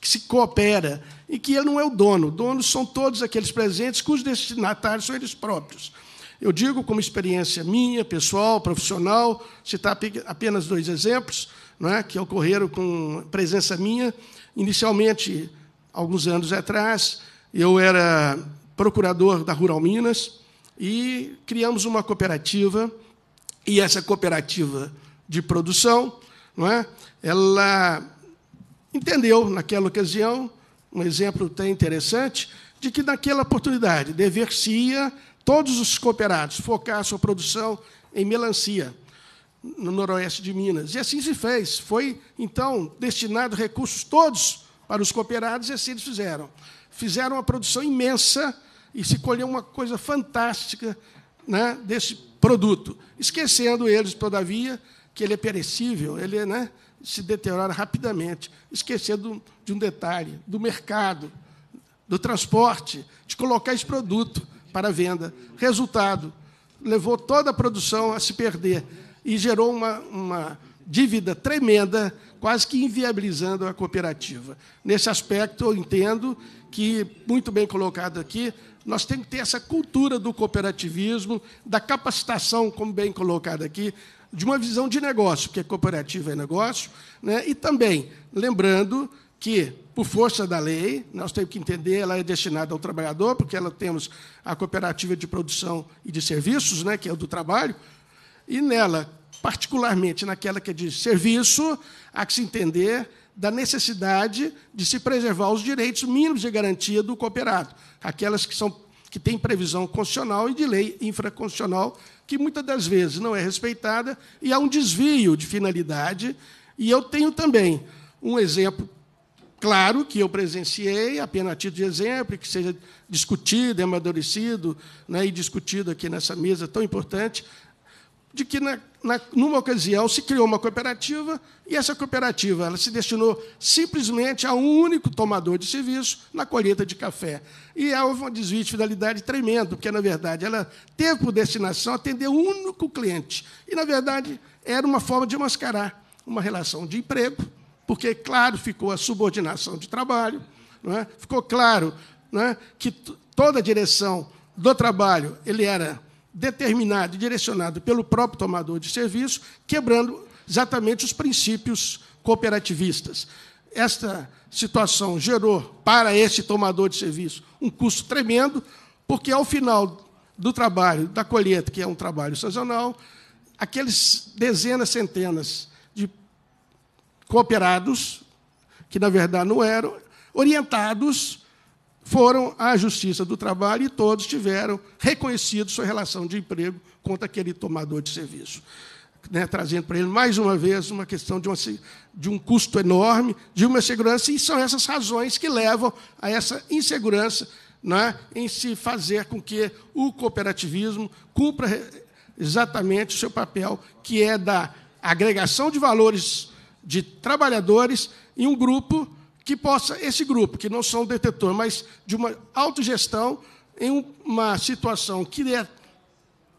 que se coopera e que ele não é o dono. Donos são todos aqueles presentes cujos destinatários são eles próprios. Eu digo como experiência minha, pessoal, profissional, citar apenas dois exemplos não é, que ocorreram com presença minha. Inicialmente, alguns anos atrás, eu era procurador da Rural Minas e criamos uma cooperativa, e essa cooperativa de produção, não é? ela entendeu, naquela ocasião, um exemplo até interessante, de que, naquela oportunidade, deveria todos os cooperados focar sua produção em melancia, no noroeste de Minas. E assim se fez. Foi, então, destinado recursos todos para os cooperados, e assim eles fizeram. Fizeram uma produção imensa e se colheu uma coisa fantástica né, desse produto, esquecendo eles, todavia, que ele é perecível, ele né, se deteriora rapidamente, esquecendo de um detalhe, do mercado, do transporte, de colocar esse produto para venda. Resultado, levou toda a produção a se perder e gerou uma, uma dívida tremenda quase que inviabilizando a cooperativa. Nesse aspecto, eu entendo que, muito bem colocado aqui, nós temos que ter essa cultura do cooperativismo, da capacitação, como bem colocado aqui, de uma visão de negócio, porque cooperativa é negócio, né? e também, lembrando que, por força da lei, nós temos que entender, ela é destinada ao trabalhador, porque ela temos a cooperativa de produção e de serviços, né, que é o do trabalho, e nela particularmente naquela que é de serviço, há que se entender da necessidade de se preservar os direitos mínimos de garantia do cooperado, aquelas que são que têm previsão constitucional e de lei infraconstitucional que muitas das vezes não é respeitada e há um desvio de finalidade. E eu tenho também um exemplo claro que eu presenciei, apenas a título de exemplo, que seja discutido, é amadurecido né, e discutido aqui nessa mesa tão importante, de que, na, na, numa ocasião, se criou uma cooperativa e essa cooperativa ela se destinou simplesmente a um único tomador de serviço na colheita de café. E houve um desvio de fidelidade tremendo, porque, na verdade, ela teve por destinação atender um único cliente. E, na verdade, era uma forma de mascarar uma relação de emprego, porque, claro, ficou a subordinação de trabalho, é? ficou claro é? que toda a direção do trabalho ele era determinado e direcionado pelo próprio tomador de serviço, quebrando exatamente os princípios cooperativistas. Esta situação gerou para esse tomador de serviço um custo tremendo, porque ao final do trabalho da colheita, que é um trabalho sazonal, aqueles dezenas, centenas de cooperados, que na verdade não eram, orientados foram à Justiça do Trabalho e todos tiveram reconhecido sua relação de emprego contra aquele tomador de serviço. Né, trazendo para ele, mais uma vez, uma questão de, uma, de um custo enorme, de uma segurança, e são essas razões que levam a essa insegurança né, em se fazer com que o cooperativismo cumpra exatamente o seu papel, que é da agregação de valores de trabalhadores em um grupo que possa, esse grupo, que não são detetor, mas de uma autogestão, em uma situação que é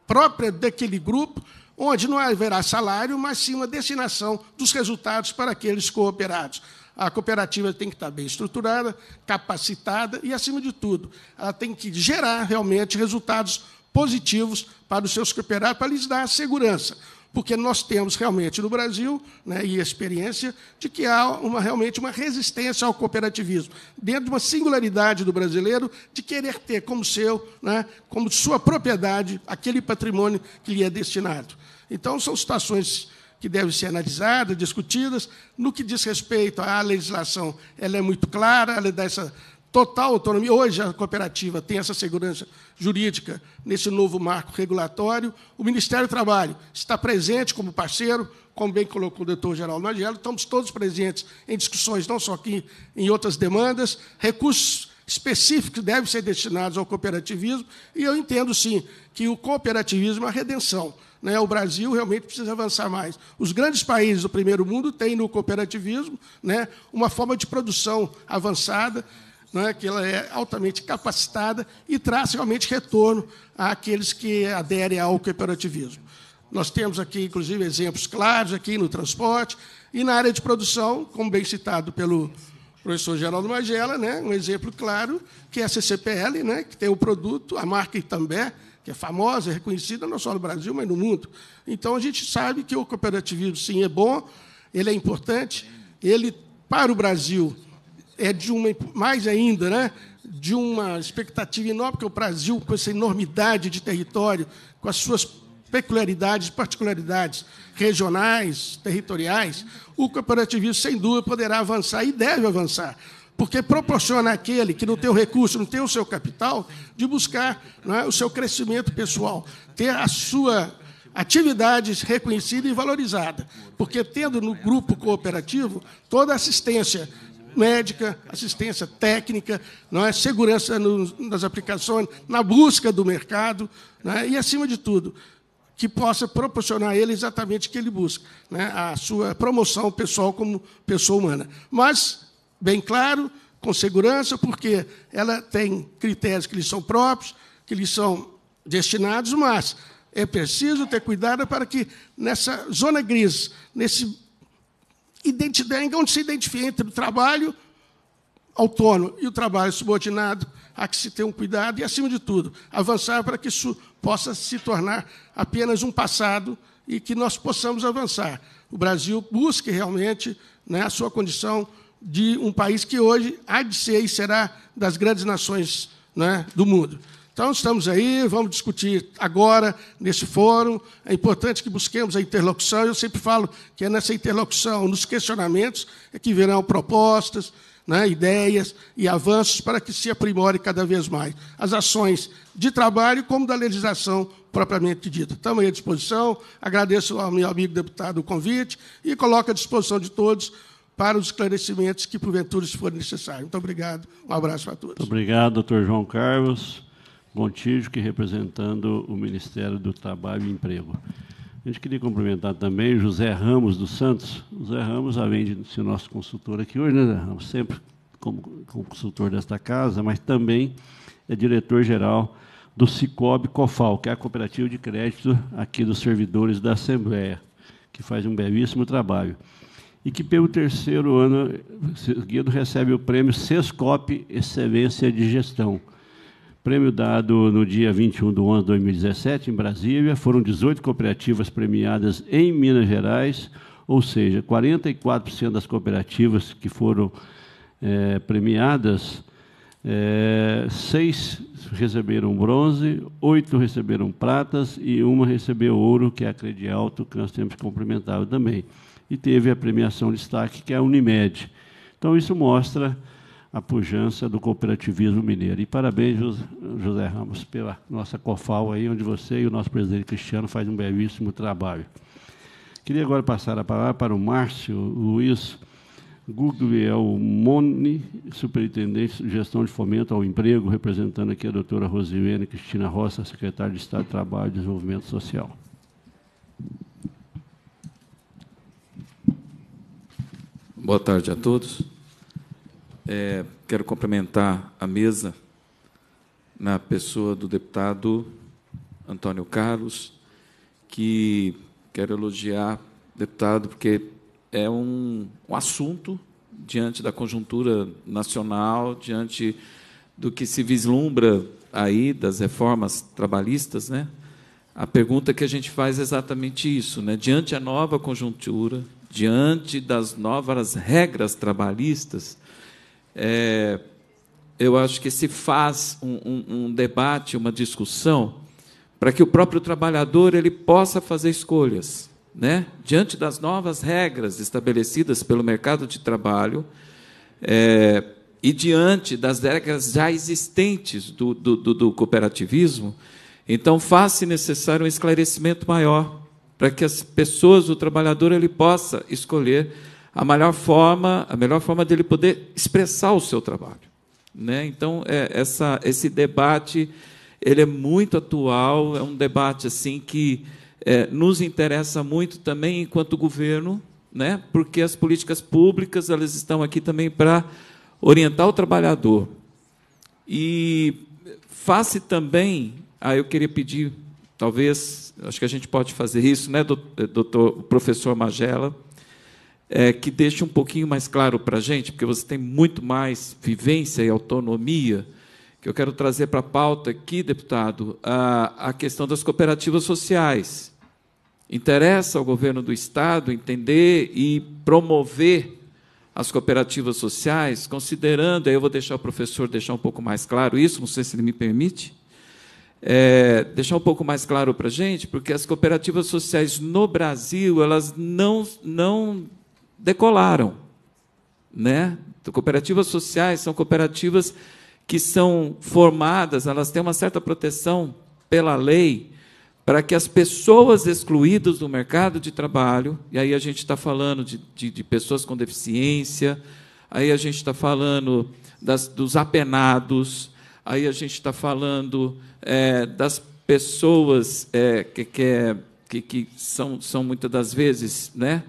própria daquele grupo, onde não haverá salário, mas sim uma destinação dos resultados para aqueles cooperados. A cooperativa tem que estar bem estruturada, capacitada e, acima de tudo, ela tem que gerar realmente resultados positivos para os seus cooperados, para lhes dar segurança porque nós temos realmente no Brasil, né, e experiência, de que há uma, realmente uma resistência ao cooperativismo, dentro de uma singularidade do brasileiro de querer ter como seu, né, como sua propriedade, aquele patrimônio que lhe é destinado. Então, são situações que devem ser analisadas, discutidas. No que diz respeito à legislação, ela é muito clara, ela dá essa total autonomia. Hoje a cooperativa tem essa segurança jurídica nesse novo marco regulatório. O Ministério do Trabalho está presente como parceiro, como bem colocou o doutor Geraldo Magelo, estamos todos presentes em discussões, não só aqui, em outras demandas. Recursos específicos devem ser destinados ao cooperativismo, e eu entendo, sim, que o cooperativismo é a redenção. Né? O Brasil realmente precisa avançar mais. Os grandes países do primeiro mundo têm no cooperativismo né, uma forma de produção avançada não é? que ela é altamente capacitada e traz realmente retorno àqueles que aderem ao cooperativismo. Nós temos aqui, inclusive, exemplos claros aqui no transporte e na área de produção, como bem citado pelo professor Geraldo Magela, né? um exemplo claro, que é a CCPL, né? que tem o produto, a marca Itambé, que é famosa, é reconhecida não só no Brasil, mas no mundo. Então, a gente sabe que o cooperativismo, sim, é bom, ele é importante, ele, para o Brasil, é de uma, mais ainda, né, de uma expectativa enorme, porque o Brasil, com essa enormidade de território, com as suas peculiaridades, particularidades regionais, territoriais, o cooperativismo, sem dúvida, poderá avançar e deve avançar, porque proporciona àquele que não tem o recurso, não tem o seu capital, de buscar é, o seu crescimento pessoal, ter a sua atividade reconhecida e valorizada, porque tendo no grupo cooperativo toda a assistência médica, assistência técnica, não é? segurança no, nas aplicações, na busca do mercado, é? e, acima de tudo, que possa proporcionar a ele exatamente o que ele busca, né? a sua promoção pessoal como pessoa humana. Mas, bem claro, com segurança, porque ela tem critérios que lhe são próprios, que lhe são destinados, mas é preciso ter cuidado para que nessa zona gris, nesse identidade, onde se identifica entre o trabalho autônomo e o trabalho subordinado, há que se ter um cuidado e, acima de tudo, avançar para que isso possa se tornar apenas um passado e que nós possamos avançar. O Brasil busque realmente né, a sua condição de um país que hoje há de ser e será das grandes nações né, do mundo. Então, estamos aí, vamos discutir agora, nesse fórum. É importante que busquemos a interlocução. Eu sempre falo que é nessa interlocução, nos questionamentos, é que virão propostas, né, ideias e avanços para que se aprimore cada vez mais as ações de trabalho como da legislação propriamente dita. Estamos à disposição. Agradeço ao meu amigo deputado o convite e coloco à disposição de todos para os esclarecimentos que, porventura, se for necessário. Muito obrigado. Um abraço a todos. Muito obrigado, doutor João Carlos. Gontijo, que representando o Ministério do Trabalho e Emprego. A gente queria cumprimentar também José Ramos dos Santos. José Ramos, além de ser nosso consultor aqui hoje, né, Ramos? Sempre como, como consultor desta casa, mas também é diretor-geral do Cicobi Cofal, que é a cooperativa de crédito aqui dos servidores da Assembleia, que faz um belíssimo trabalho. E que, pelo terceiro ano seguido, recebe o prêmio SESCOP Excelência de Gestão Prêmio dado no dia 21 de 11 de 2017, em Brasília. Foram 18 cooperativas premiadas em Minas Gerais, ou seja, 44% das cooperativas que foram é, premiadas, é, seis receberam bronze, oito receberam pratas e uma recebeu ouro, que é a Credi Alto, que nós temos cumprimentado também. E teve a premiação destaque, que é a Unimed. Então, isso mostra a pujança do cooperativismo mineiro. E parabéns, José Ramos, pela nossa COFAL aí, onde você e o nosso presidente Cristiano fazem um belíssimo trabalho. Queria agora passar a palavra para o Márcio Luiz Guglielmone, superintendente de gestão de fomento ao emprego, representando aqui a doutora Rosilene Cristina Roça, secretária de Estado de Trabalho e Desenvolvimento Social. Boa tarde a todos. É, quero cumprimentar a mesa na pessoa do deputado Antônio Carlos, que quero elogiar, deputado, porque é um, um assunto diante da conjuntura nacional, diante do que se vislumbra aí das reformas trabalhistas, né? A pergunta que a gente faz é exatamente isso, né? Diante a nova conjuntura, diante das novas regras trabalhistas, é, eu acho que se faz um, um, um debate, uma discussão, para que o próprio trabalhador ele possa fazer escolhas. Né? Diante das novas regras estabelecidas pelo mercado de trabalho é, e diante das regras já existentes do, do, do cooperativismo, então faz-se necessário um esclarecimento maior para que as pessoas, o trabalhador, ele possa escolher a melhor forma, a melhor forma dele poder expressar o seu trabalho. Né? Então, é, essa, esse debate ele é muito atual, é um debate assim que é, nos interessa muito também enquanto governo, né? porque as políticas públicas elas estão aqui também para orientar o trabalhador. E face também, ah, eu queria pedir, talvez, acho que a gente pode fazer isso, né, doutor, professor Magela, é, que deixe um pouquinho mais claro para a gente, porque você tem muito mais vivência e autonomia, que eu quero trazer para a pauta aqui, deputado, a, a questão das cooperativas sociais. Interessa ao governo do Estado entender e promover as cooperativas sociais, considerando, aí eu vou deixar o professor deixar um pouco mais claro isso, não sei se ele me permite, é, deixar um pouco mais claro para a gente, porque as cooperativas sociais no Brasil, elas não, não decolaram. Né? cooperativas sociais são cooperativas que são formadas, elas têm uma certa proteção pela lei para que as pessoas excluídas do mercado de trabalho, e aí a gente está falando de, de, de, pessoas com deficiência, aí a gente está falando das, dos apenados, aí a gente está falando é, das pessoas é, que, que, é, que, são, são muitas das vezes né,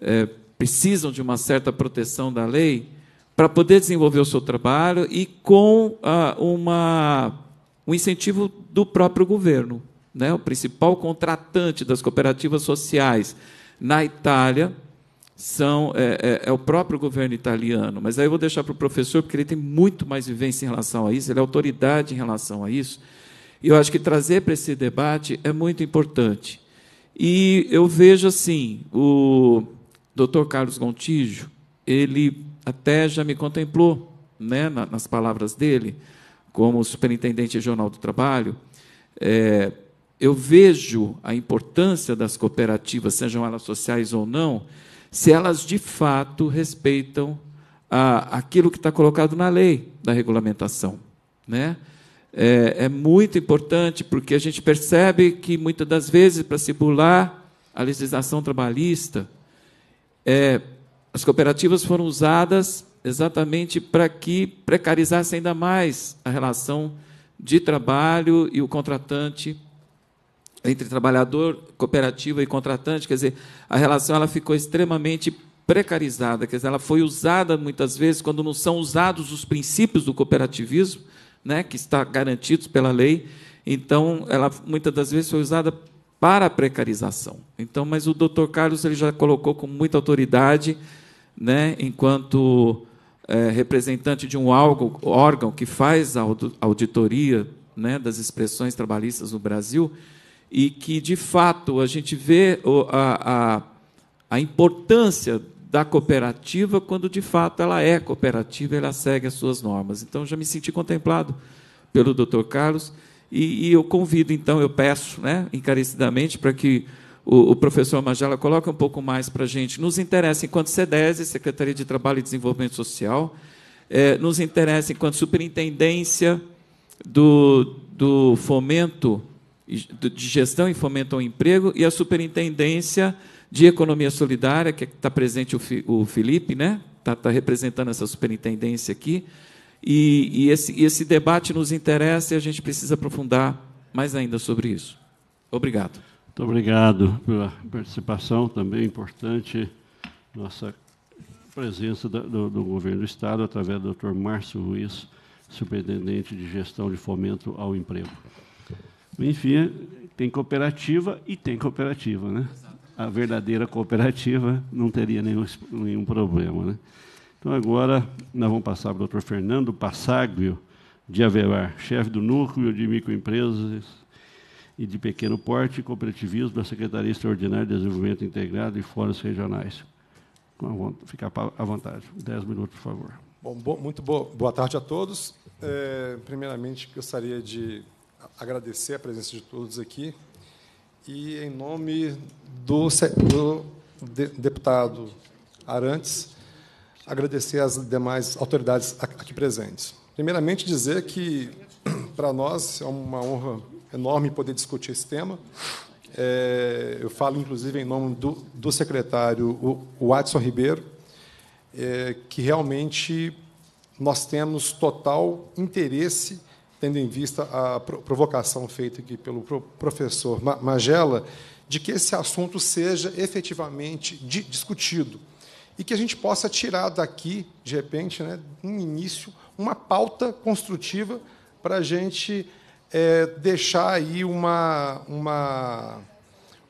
é, precisam de uma certa proteção da lei para poder desenvolver o seu trabalho e com ah, uma, um incentivo do próprio governo. Né? O principal contratante das cooperativas sociais na Itália são é, é, é, o próprio governo italiano. Mas aí eu vou deixar para o professor, porque ele tem muito mais vivência em relação a isso, ele é autoridade em relação a isso. E eu acho que trazer para esse debate é muito importante. E eu vejo assim, o, Dr. Carlos Gontijo, ele até já me contemplou, né, nas palavras dele, como superintendente regional do trabalho, é, eu vejo a importância das cooperativas, sejam elas sociais ou não, se elas de fato respeitam a, aquilo que está colocado na lei da regulamentação. Né? É, é, muito importante, porque a gente percebe que muitas das vezes, para se burlar a legislação trabalhista, é, as cooperativas foram usadas exatamente para que precarizasse ainda mais a relação de trabalho e o contratante entre trabalhador, cooperativa e contratante, quer dizer, a relação ela ficou extremamente precarizada, quer dizer, ela foi usada muitas vezes quando não são usados os princípios do cooperativismo, né, que está garantidos pela lei. Então, ela muitas das vezes foi usada para a precarização. Então, mas o Dr. Carlos ele já colocou com muita autoridade, né, enquanto é, representante de um órgão que faz a auditoria né, das expressões trabalhistas no Brasil, e que, de fato, a gente vê a, a, a importância da cooperativa quando, de fato, ela é cooperativa, ela segue as suas normas. Então, já me senti contemplado pelo Dr. Carlos e, e eu convido, então, eu peço né, encarecidamente para que o, o, professor Magela coloque um pouco mais para a gente. Nos interessa, enquanto Cedes, Secretaria de Trabalho e Desenvolvimento Social, é, nos interessa, enquanto Superintendência do, do Fomento, de Gestão e Fomento ao Emprego, e a Superintendência de Economia Solidária, que é está presente o, o Felipe, né? está tá representando essa superintendência aqui, e, e esse, esse debate nos interessa e a gente precisa aprofundar mais ainda sobre isso. Obrigado. Muito obrigado pela participação também importante, nossa presença do, do governo do Estado, através do Dr. Márcio Ruiz, superintendente de gestão de fomento ao emprego. Enfim, tem cooperativa e tem cooperativa, né? A verdadeira cooperativa não teria nenhum, nenhum problema, né? Então, agora, nós vamos passar para o Dr. Fernando Passaglio de Avelar, chefe do Núcleo de Microempresas e de Pequeno Porte e Cooperativismo da Secretaria Extraordinária de Desenvolvimento Integrado e Fóruns Regionais. Fica à vontade. Dez minutos, por favor. Bom, bo muito boa, boa tarde a todos. É, primeiramente, gostaria de agradecer a presença de todos aqui e, em nome do, do de, deputado Arantes, agradecer às demais autoridades aqui presentes. Primeiramente, dizer que, para nós, é uma honra enorme poder discutir esse tema. É, eu falo, inclusive, em nome do, do secretário o Watson Ribeiro, é, que realmente nós temos total interesse, tendo em vista a provocação feita aqui pelo professor Magela, de que esse assunto seja efetivamente discutido e que a gente possa tirar daqui, de repente, né, um início, uma pauta construtiva para a gente é, deixar aí uma, uma,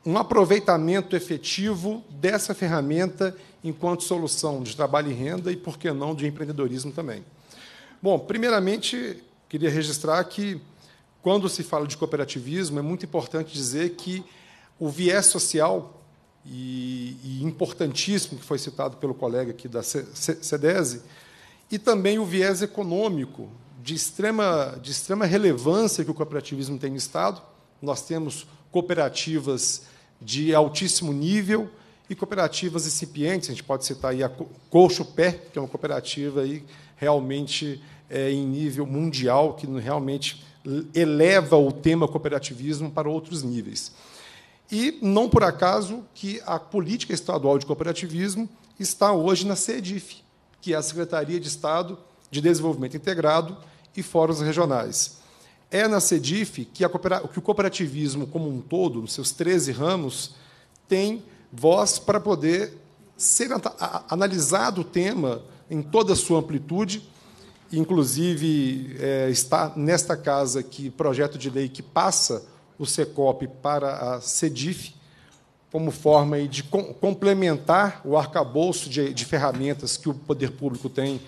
um aproveitamento efetivo dessa ferramenta enquanto solução de trabalho e renda e, por que não, de empreendedorismo também. Bom, primeiramente, queria registrar que, quando se fala de cooperativismo, é muito importante dizer que o viés social e, e importantíssimo que foi citado pelo colega aqui da CEDESE, e também o viés econômico de extrema, de extrema relevância que o cooperativismo tem no Estado. Nós temos cooperativas de altíssimo nível e cooperativas incipientes. A gente pode citar aí a Coxo Pé, que é uma cooperativa aí realmente é, em nível mundial, que realmente eleva o tema cooperativismo para outros níveis. E não por acaso que a política estadual de cooperativismo está hoje na CEDIF, que é a Secretaria de Estado de Desenvolvimento Integrado e Fóruns Regionais. É na CEDIF que, que o cooperativismo como um todo, nos seus 13 ramos, tem voz para poder ser analisado o tema em toda a sua amplitude, inclusive é, está nesta casa que projeto de lei que passa o SECOP para a CEDIF, como forma de complementar o arcabouço de, de ferramentas que o poder público tem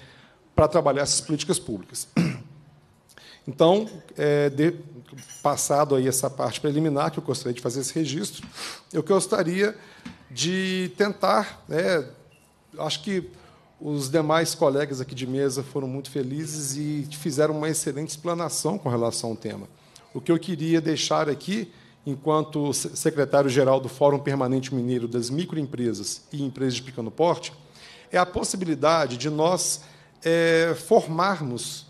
para trabalhar essas políticas públicas. Então, é, de, passado aí essa parte preliminar, que eu gostaria de fazer esse registro, eu gostaria de tentar, né, acho que os demais colegas aqui de mesa foram muito felizes e fizeram uma excelente explanação com relação ao tema o que eu queria deixar aqui, enquanto secretário-geral do Fórum Permanente Mineiro das Microempresas e Empresas de Pequeno Porte, é a possibilidade de nós é, formarmos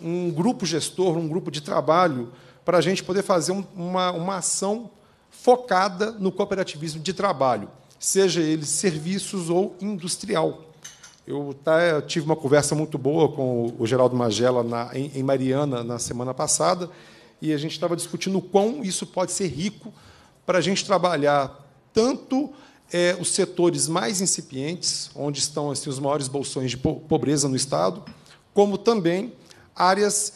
um grupo gestor, um grupo de trabalho, para a gente poder fazer um, uma, uma ação focada no cooperativismo de trabalho, seja ele serviços ou industrial. Eu, tá, tive uma conversa muito boa com o Geraldo Magela em Mariana na semana passada, e a gente estava discutindo o quão isso pode ser rico para a gente trabalhar tanto é, os setores mais incipientes, onde estão assim, os maiores bolsões de pobreza no Estado, como também áreas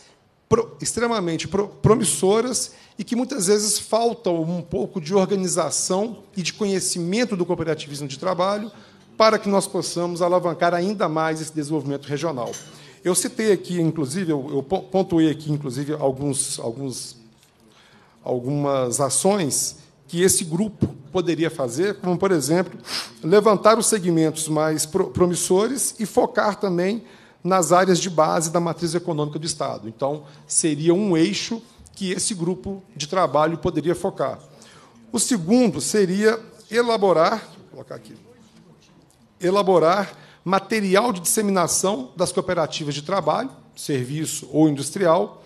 pro, extremamente pro, promissoras e que muitas vezes faltam um pouco de organização e de conhecimento do cooperativismo de trabalho para que nós possamos alavancar ainda mais esse desenvolvimento regional. Eu citei aqui, inclusive, eu, eu pontuei aqui, inclusive, alguns, alguns, algumas ações que esse grupo poderia fazer, como, por exemplo, levantar os segmentos mais pro promissores e focar também nas áreas de base da matriz econômica do Estado. Então, seria um eixo que esse grupo de trabalho poderia focar. O segundo seria elaborar, vou colocar aqui, elaborar material de disseminação das cooperativas de trabalho, serviço ou industrial,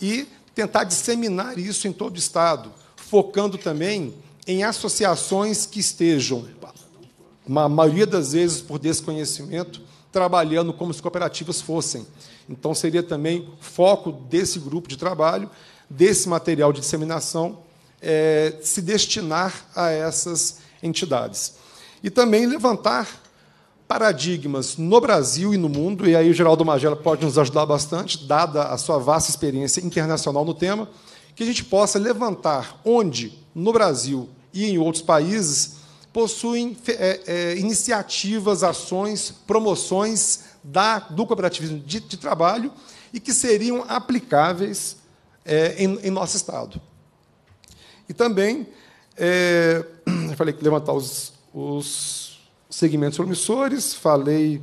e tentar disseminar isso em todo o Estado, focando também em associações que estejam, na maioria das vezes por desconhecimento, trabalhando como se cooperativas fossem. Então, seria também foco desse grupo de trabalho, desse material de disseminação, é, se destinar a essas entidades. E também levantar paradigmas no Brasil e no mundo, e aí o Geraldo Magela pode nos ajudar bastante, dada a sua vasta experiência internacional no tema, que a gente possa levantar onde, no Brasil e em outros países, possuem é, é, iniciativas, ações, promoções da, do cooperativismo de, de trabalho e que seriam aplicáveis é, em, em, nosso Estado. E também, é, eu falei que levantar os, os segmentos promissores, falei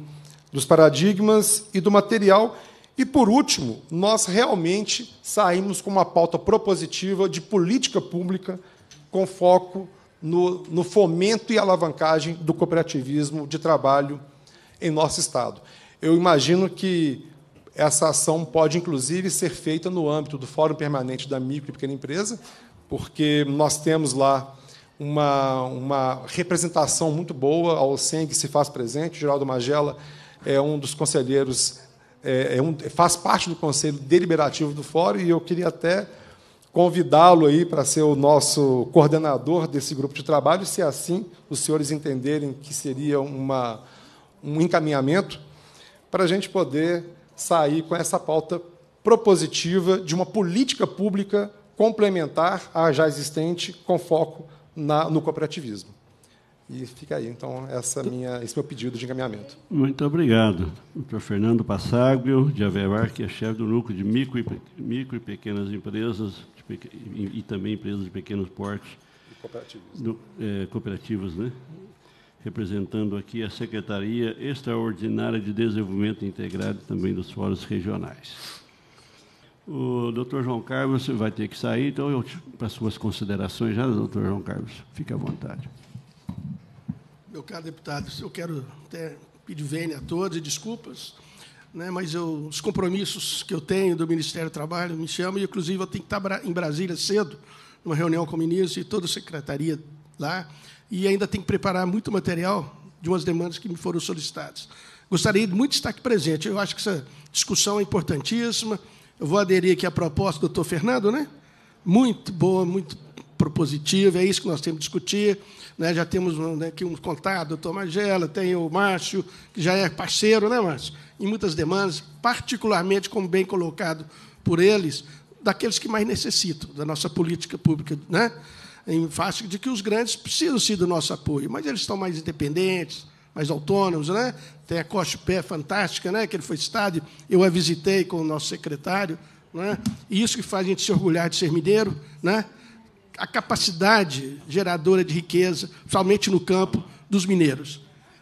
dos paradigmas e do material. E, por último, nós realmente saímos com uma pauta propositiva de política pública com foco no, no, fomento e alavancagem do cooperativismo de trabalho em nosso Estado. Eu imagino que essa ação pode, inclusive, ser feita no âmbito do Fórum Permanente da Micro e Pequena Empresa, porque nós temos lá uma, uma representação muito boa, a OSEN que se faz presente, Geraldo Magela é um dos conselheiros, é, é um, faz parte do Conselho Deliberativo do Fórum, e eu queria até convidá-lo aí para ser o nosso coordenador desse grupo de trabalho, se assim os senhores entenderem que seria uma, um encaminhamento, para a gente poder sair com essa pauta propositiva de uma política pública complementar à já existente, com foco na, no cooperativismo. E fica aí, então, essa minha, esse meu pedido de encaminhamento. Muito obrigado. Dr. Fernando Passaglio, de Avevar, que é chefe do núcleo de micro e, micro e pequenas empresas e, e, também empresas de pequenos portes. Cooperativas. é, cooperativas, né? Representando aqui a Secretaria Extraordinária de Desenvolvimento Integrado também dos Fóruns Regionais. O doutor João Carlos vai ter que sair, então eu para suas considerações já, doutor João Carlos, fique à vontade. Meu caro deputado, eu quero até pedir vênia a todos e desculpas, né, mas eu, os compromissos que eu tenho do Ministério do Trabalho me chamam, e inclusive eu tenho que estar em Brasília cedo, numa reunião com o ministro e toda a secretaria lá, e ainda tenho que preparar muito material de umas demandas que me foram solicitadas. Gostaria de muito estar aqui presente. Eu acho que essa discussão é importantíssima. Eu vou aderir aqui à proposta do doutor Fernando, né? Muito boa, muito propositiva, é isso que nós temos que discutir. Né? Já temos né, aqui um contato, o doutor Magela, tem o Márcio, que já é parceiro, né, Márcio? Em muitas demandas, particularmente, como bem colocado por eles, daqueles que mais necessitam da nossa política pública, né? Em face de que os grandes precisam sim do nosso apoio, mas eles estão mais independentes, mais autônomos, né? Tem a Cospé fantástica, né? Que ele foi estádio, eu a visitei com o nosso secretário, né? E isso que faz a gente se orgulhar de ser mineiro, né? A capacidade geradora de riqueza, somente no campo dos mineiros.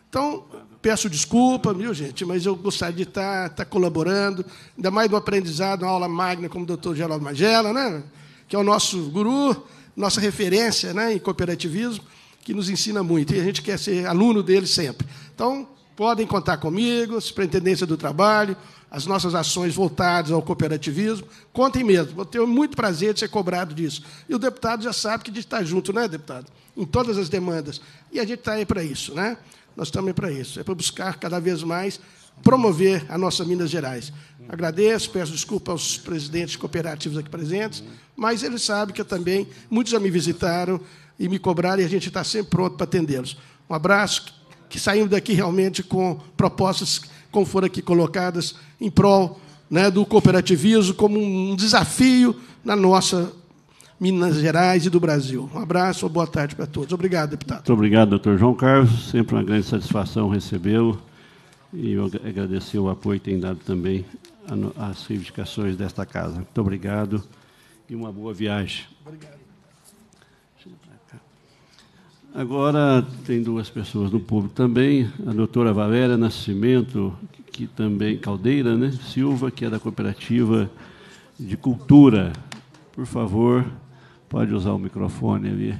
Então, peço desculpa, viu, gente, mas eu gostaria de estar, tá, estar tá colaborando, ainda mais do aprendizado, uma aula magna como o doutor Geraldo Magela, né? que é o nosso guru, nossa referência né, em cooperativismo que nos ensina muito e a gente quer ser aluno dele sempre. Então, podem contar comigo, Superintendência do Trabalho, as nossas ações voltadas ao cooperativismo. Contem mesmo, vou ter muito prazer de ser cobrado disso. E o deputado já sabe que a gente está junto, não é, deputado? Em todas as demandas. E a gente está aí para isso, né? Nós estamos aí para isso. É para buscar cada vez mais promover a nossa Minas Gerais. Agradeço, peço desculpa aos presidentes cooperativos aqui presentes, mas eles sabem que eu também, muitos já me visitaram, e me cobrarem, a gente está sempre pronto para atendê-los. Um abraço, que saímos daqui realmente com propostas, como foram aqui colocadas, em prol né, do cooperativismo, como um desafio na nossa Minas Gerais e do Brasil. Um abraço, uma boa tarde para todos. Obrigado, deputado. Muito obrigado, doutor João Carlos. Sempre uma grande satisfação recebê-lo. E eu agradecer o apoio que tem dado também às reivindicações desta casa. Muito obrigado e uma boa viagem. Obrigado. Agora tem duas pessoas do público também, a doutora Valéria Nascimento, que também Caldeira, né? Silva, que é da cooperativa de cultura. Por favor, pode usar o microfone ali.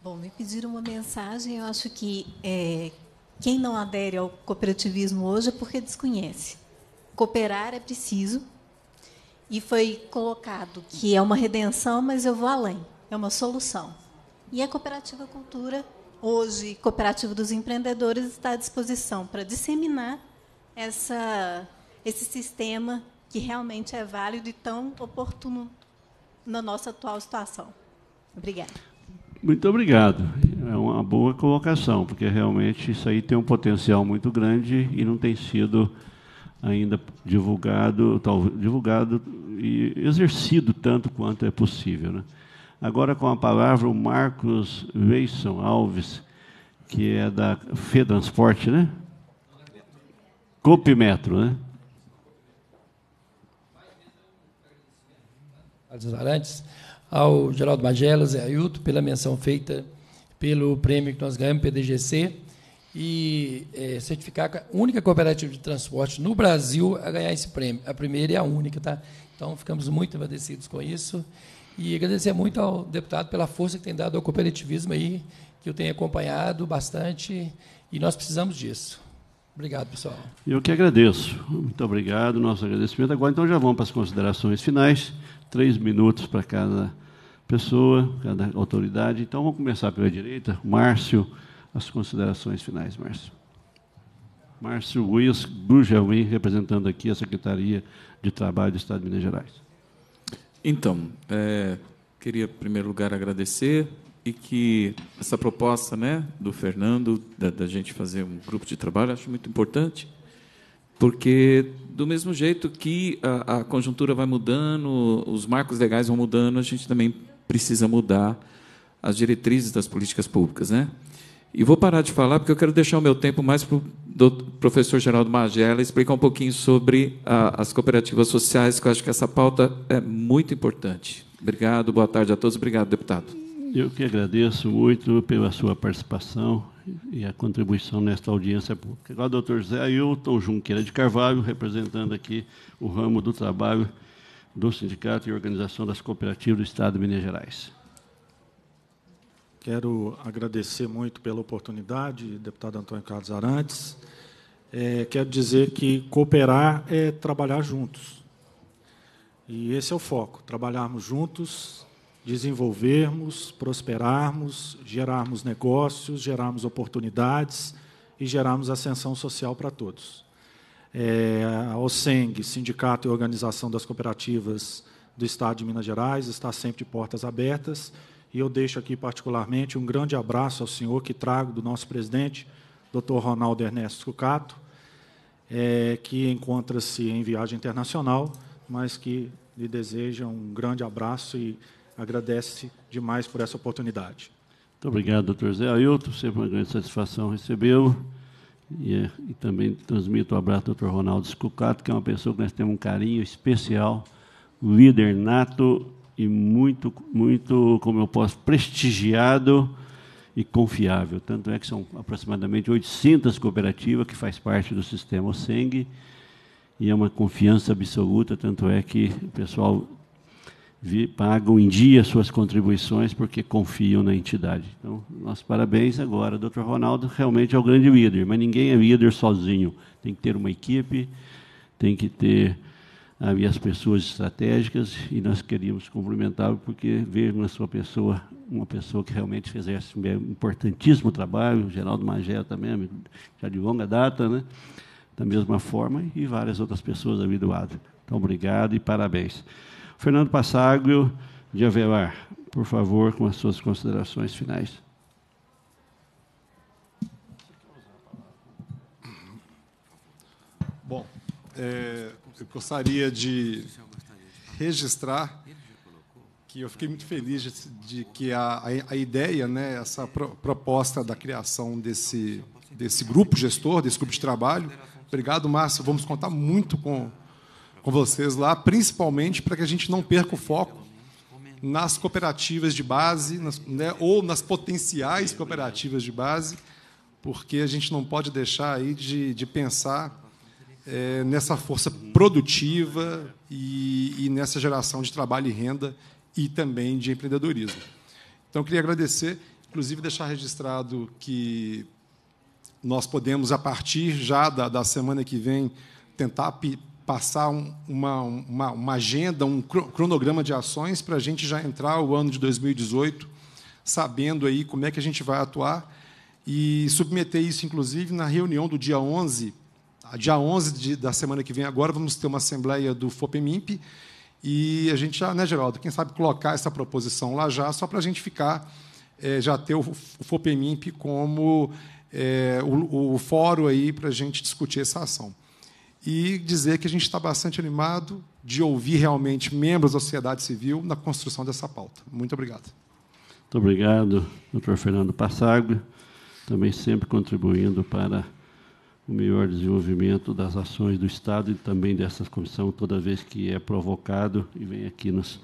Bom, me pediram uma mensagem, eu acho que é, quem não adere ao cooperativismo hoje é porque desconhece. Cooperar é preciso. E foi colocado que é uma redenção, mas eu vou além. É uma solução. E a Cooperativa Cultura, hoje, Cooperativa dos Empreendedores, está à disposição para disseminar essa, esse sistema que realmente é válido e tão oportuno na nossa atual situação. Obrigada. Muito obrigado é uma boa colocação, porque realmente isso aí tem um potencial muito grande e não tem sido ainda divulgado, tal, divulgado e exercido tanto quanto é possível. Né? Agora com a palavra o Marcos Weisson Alves, que é da Transporte né? Copimetro, né? antes ao Geraldo Magelas e Ailton pela menção feita pelo prêmio que nós ganhamos, PDGC, e é, certificar a única cooperativa de transporte no Brasil a ganhar esse prêmio. A primeira e a única, tá? Então, ficamos muito agradecidos com isso. E agradecer muito ao deputado pela força que tem dado ao cooperativismo aí, que eu tenho acompanhado bastante, e nós precisamos disso. Obrigado, pessoal. Eu que agradeço. Muito obrigado, nosso agradecimento. Agora, então, já vamos para as considerações finais. Três minutos para cada pessoa, cada autoridade. Então, vamos começar pela direita. Márcio, as considerações finais, Márcio. Márcio Luiz Bujamin, representando aqui a Secretaria de Trabalho do Estado de Minas Gerais. Então, é, queria, em primeiro lugar, agradecer e que essa proposta né, do Fernando, da, da gente fazer um grupo de trabalho, acho muito importante, porque do mesmo jeito que a, a, conjuntura vai mudando, os marcos legais vão mudando, a gente também precisa mudar as diretrizes das políticas públicas. Né? E vou parar de falar, porque eu quero deixar o meu tempo mais para o professor Geraldo Magela explicar um pouquinho sobre a, as cooperativas sociais, que eu acho que essa pauta é muito importante. Obrigado, boa tarde a todos. Obrigado, deputado. Eu que agradeço muito pela sua participação e a contribuição nesta audiência pública. Agora, doutor Zé Ailton Junqueira de Carvalho, representando aqui o ramo do trabalho do Sindicato e Organização das Cooperativas do Estado de Minas Gerais. Quero agradecer muito pela oportunidade, deputado Antônio Carlos Arantes. É, quero dizer que cooperar é trabalhar juntos. E esse é o foco: trabalharmos juntos, desenvolvermos, prosperarmos, gerarmos negócios, gerarmos oportunidades e gerarmos ascensão social para todos é, a OSENG, Sindicato e Organização das Cooperativas do Estado de Minas Gerais, está sempre de portas abertas. E eu deixo aqui particularmente um grande abraço ao senhor que trago do nosso presidente, Dr. Ronaldo Ernesto Cucato, é, que encontra-se em viagem internacional, mas que lhe deseja um grande abraço e agradece demais por essa oportunidade. Muito obrigado, doutor Zé Ailton. Sempre uma grande satisfação recebê-lo. E, eh, e, também transmito o um abraço ao Dr. Ronaldo Scucato, que é uma pessoa que nós temos um carinho especial, líder nato e muito, muito, como eu posso, prestigiado e confiável. Tanto é que são aproximadamente 800 cooperativas que faz parte do sistema OSENG e é uma confiança absoluta, tanto é que o pessoal pagam em dia suas contribuições porque confiam na entidade. Então, nossos parabéns agora. O Dr. Ronaldo realmente é o grande líder, mas ninguém é líder sozinho. Tem que ter uma equipe, tem que ter ali as pessoas estratégicas e nós queríamos cumprimentá-lo porque vejo na sua pessoa uma pessoa que realmente fez esse importantíssimo trabalho, o Geraldo Magé também, já de longa data, né? da mesma forma, e várias outras pessoas ali do lado. Então, obrigado e parabéns. Fernando Passaglio de Avelar, por favor, com as suas considerações finais. Bom, é, eu gostaria de registrar que eu fiquei muito feliz de, de que a, a, ideia, né, essa pro, proposta da criação desse, desse grupo gestor, desse grupo de trabalho. Obrigado, Márcio. Vamos contar muito com, com vocês lá, principalmente para que a gente não perca o foco nas cooperativas de base, nas, né, ou nas potenciais cooperativas de base, porque a gente não pode deixar aí de, de pensar é, nessa força produtiva e, e, nessa geração de trabalho e renda e também de empreendedorismo. Então, queria agradecer, inclusive deixar registrado que nós podemos, a partir já da, da semana que vem, tentar passar um, uma, uma, uma, agenda, um cronograma de ações para a gente já entrar o ano de 2018 sabendo aí como é que a gente vai atuar e submeter isso, inclusive, na reunião do dia 11, dia 11 de, da semana que vem agora, vamos ter uma assembleia do FOPEMIMP e a gente já, né, Geraldo, quem sabe colocar essa proposição lá já, só para a gente ficar, é, já ter o FOPEMIMP como é, o, o fórum aí para a gente discutir essa ação e dizer que a gente está bastante animado de ouvir realmente membros da sociedade civil na construção dessa pauta. Muito obrigado. Muito obrigado, doutor Fernando Passago, também sempre contribuindo para o melhor desenvolvimento das ações do Estado e também dessa comissão, toda vez que é provocado e vem aqui nos,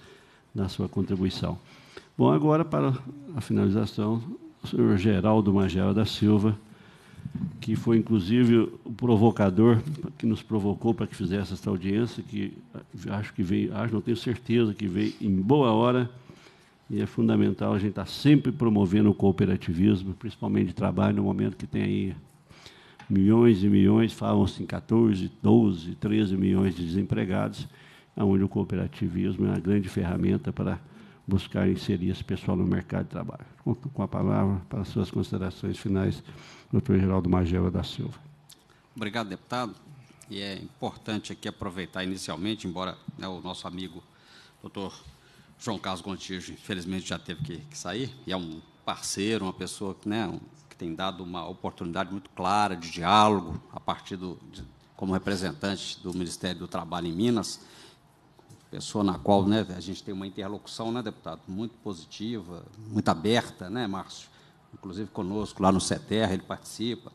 na sua contribuição. Bom, agora, para a finalização, o senhor Geraldo Magela da Silva, que foi inclusive o provocador que nos provocou para que fizesse esta audiência, que acho que veio, acho, não tenho certeza que veio em boa hora, e é fundamental a gente estar tá sempre promovendo o cooperativismo, principalmente de trabalho, no momento que tem aí milhões e milhões, falam-se em 14, 12, 13 milhões de desempregados, onde o cooperativismo é uma grande ferramenta para buscar inserir esse pessoal no mercado de trabalho. Com, com a palavra para suas considerações finais, doutor Geraldo Magela da Silva. Obrigado, deputado. E é importante aqui aproveitar inicialmente, embora né, o nosso amigo doutor João Carlos Gontijo, infelizmente, já teve que, que, sair, e é um parceiro, uma pessoa que, né, que tem dado uma oportunidade muito clara de diálogo a partir do, de, como representante do Ministério do Trabalho em Minas pessoa na qual né, a gente tem uma interlocução, né, deputado, muito positiva, muito aberta, né, Márcio? Inclusive conosco, lá no CETER, ele participa.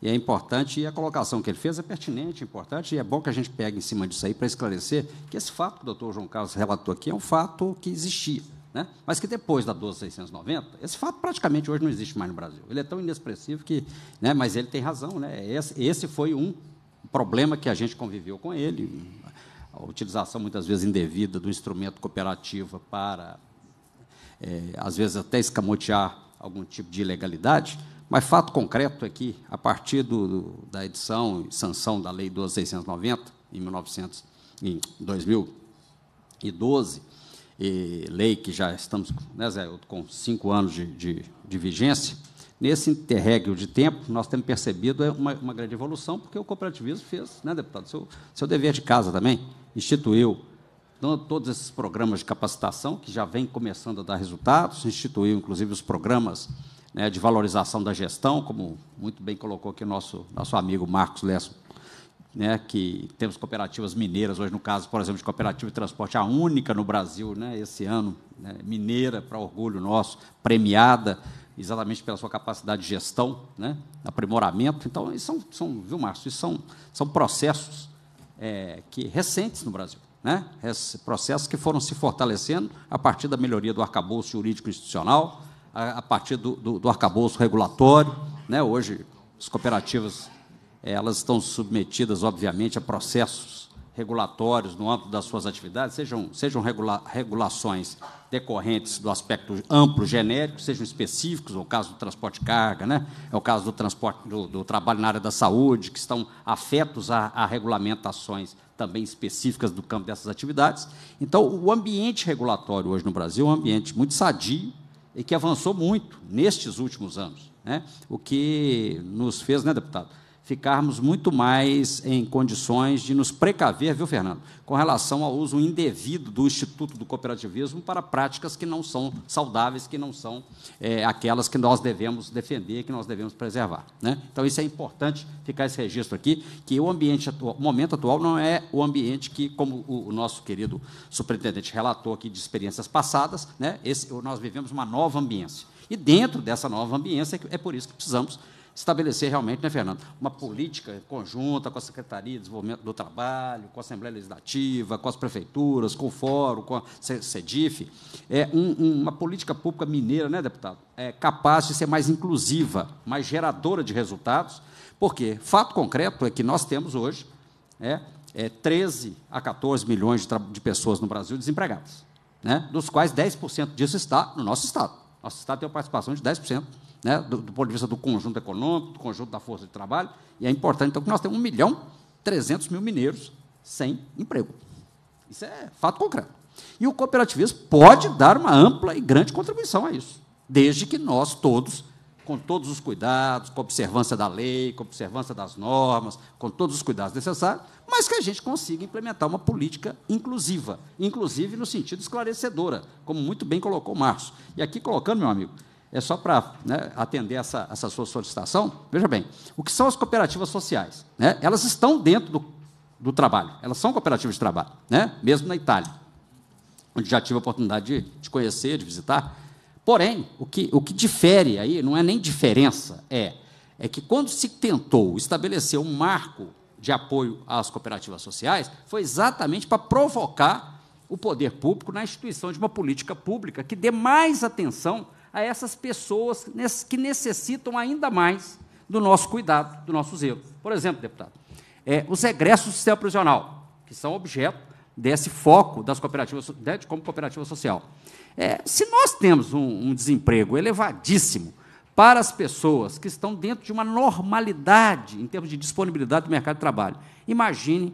E é importante, e a colocação que ele fez é pertinente, é importante, e é bom que a gente pegue em cima disso aí para esclarecer que esse fato que o doutor João Carlos relatou aqui é um fato que existia, né? mas que depois da 12.690, esse fato praticamente hoje não existe mais no Brasil. Ele é tão inexpressivo que. Né, mas ele tem razão, né? esse, esse foi um problema que a gente conviveu com ele, a utilização muitas vezes indevida do instrumento cooperativa para, é, às vezes, até escamotear algum tipo de ilegalidade, mas fato concreto é que, a partir do, da edição e sanção da Lei 12.690, em, 1900, em 2012, e lei que já estamos né, Zé, com cinco anos de, de, de vigência, Nesse interregno de tempo, nós temos percebido é, uma, uma grande evolução, porque o cooperativismo fez, né, deputado, seu, seu dever de casa também instituiu todos esses programas de capacitação, que já vem começando a dar resultados, instituiu, inclusive, os programas né, de valorização da gestão, como muito bem colocou aqui o nosso, nosso amigo Marcos Lesso, né, que temos cooperativas mineiras, hoje, no caso, por exemplo, de cooperativa de transporte, a única no Brasil, né, esse ano, né, mineira, para orgulho nosso, premiada, exatamente pela sua capacidade de gestão, né, aprimoramento. Então, são, são, viu, Márcio, são, são processos é, que, recentes no Brasil. Né? Processos que foram se fortalecendo a partir da melhoria do arcabouço jurídico institucional, a, a partir do, do, do arcabouço regulatório. Né? Hoje, as cooperativas eh, elas estão submetidas, obviamente, a processos regulatórios no âmbito das suas atividades, sejam, sejam regula regulações decorrentes do aspecto amplo, genérico, sejam específicos, é o caso do transporte de carga, né? é o caso do transporte do, do trabalho na área da saúde, que estão afetos a, a regulamentações também específicas do campo dessas atividades. Então, o ambiente regulatório hoje no Brasil é um ambiente muito sadio e que avançou muito nestes últimos anos, né? o que nos fez, né, deputado, ficarmos muito mais em condições de nos precaver, viu, Fernando, com relação ao uso indevido do Instituto do Cooperativismo para práticas que não são saudáveis, que não são é, aquelas que nós devemos defender, que nós devemos preservar. Né? Então, isso é importante ficar esse registro aqui, que o ambiente atual, o momento atual não é o ambiente que, como o, o nosso querido superintendente relatou aqui de experiências passadas, né, esse, nós vivemos uma nova ambiência. E dentro dessa nova ambiência, é, é por isso que precisamos estabelecer realmente, né, Fernando, uma política conjunta com a Secretaria de Desenvolvimento do Trabalho, com a Assembleia Legislativa, com as prefeituras, com o Fórum, com a CEDIF, é um, uma política pública mineira, né, deputado, é capaz de ser mais inclusiva, mais geradora de resultados, porque fato concreto é que nós temos hoje né, é, é 13 a 14 milhões de, de pessoas no Brasil desempregadas, né, dos quais 10% disso está no nosso Estado. Nosso Estado tem uma participação de 10% né, do, do, ponto de vista do conjunto econômico, do conjunto da força de trabalho, e é importante, então, que nós temos 1 milhão 300 mil mineiros sem emprego. Isso é fato concreto. E o cooperativismo pode dar uma ampla e grande contribuição a isso, desde que nós todos, com todos os cuidados, com a observância da lei, com a observância das normas, com todos os cuidados necessários, mas que a gente consiga implementar uma política inclusiva, inclusive no sentido esclarecedora, como muito bem colocou o Marcos. E aqui colocando, meu amigo, é só para né, atender essa, essa sua solicitação, veja bem, o que são as cooperativas sociais? Né? Elas estão dentro do, do trabalho, elas são cooperativas de trabalho, né? mesmo na Itália, onde já tive a oportunidade de, de conhecer, de visitar. Porém, o que, o que difere aí, não é nem diferença, é, é que quando se tentou estabelecer um marco de apoio às cooperativas sociais, foi exatamente para provocar o poder público na instituição de uma política pública que dê mais atenção a essas pessoas que necessitam ainda mais do nosso cuidado, do nosso zelo. Por exemplo, deputado, é, os egressos do sistema prisional, que são objeto desse foco das cooperativas, né, como cooperativa social. É, se nós temos um, um desemprego elevadíssimo para as pessoas que estão dentro de uma normalidade em termos de disponibilidade do mercado de trabalho, imagine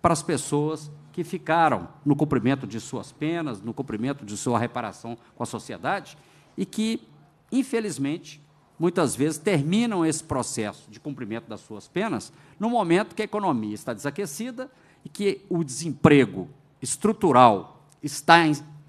para as pessoas que ficaram no cumprimento de suas penas, no cumprimento de sua reparação com a sociedade, e que, infelizmente, muitas vezes terminam esse processo de cumprimento das suas penas no momento que a economia está desaquecida e que o desemprego estrutural está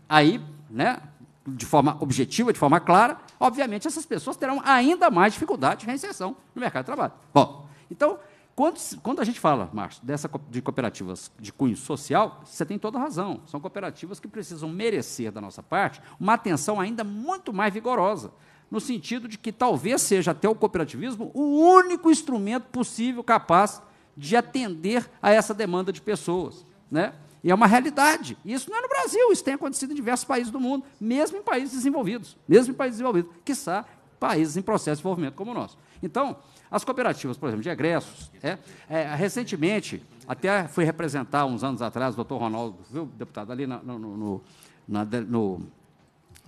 aí, né, de forma objetiva, de forma clara, obviamente essas pessoas terão ainda mais dificuldade de reinserção no mercado de trabalho. Bom, então quando, quando, a gente fala, Márcio, dessa, de cooperativas de cunho social, você tem toda a razão. São cooperativas que precisam merecer, da nossa parte, uma atenção ainda muito mais vigorosa, no sentido de que talvez seja até o cooperativismo o único instrumento possível capaz de atender a essa demanda de pessoas. Né? E é uma realidade. Isso não é no Brasil, isso tem acontecido em diversos países do mundo, mesmo em países desenvolvidos, mesmo em países desenvolvidos, quiçá países em processo de desenvolvimento como o nosso. Então, as cooperativas, por exemplo, de egressos. É, é, recentemente, até fui representar uns anos atrás o doutor Ronaldo, viu, deputado, ali na, no, no, na, no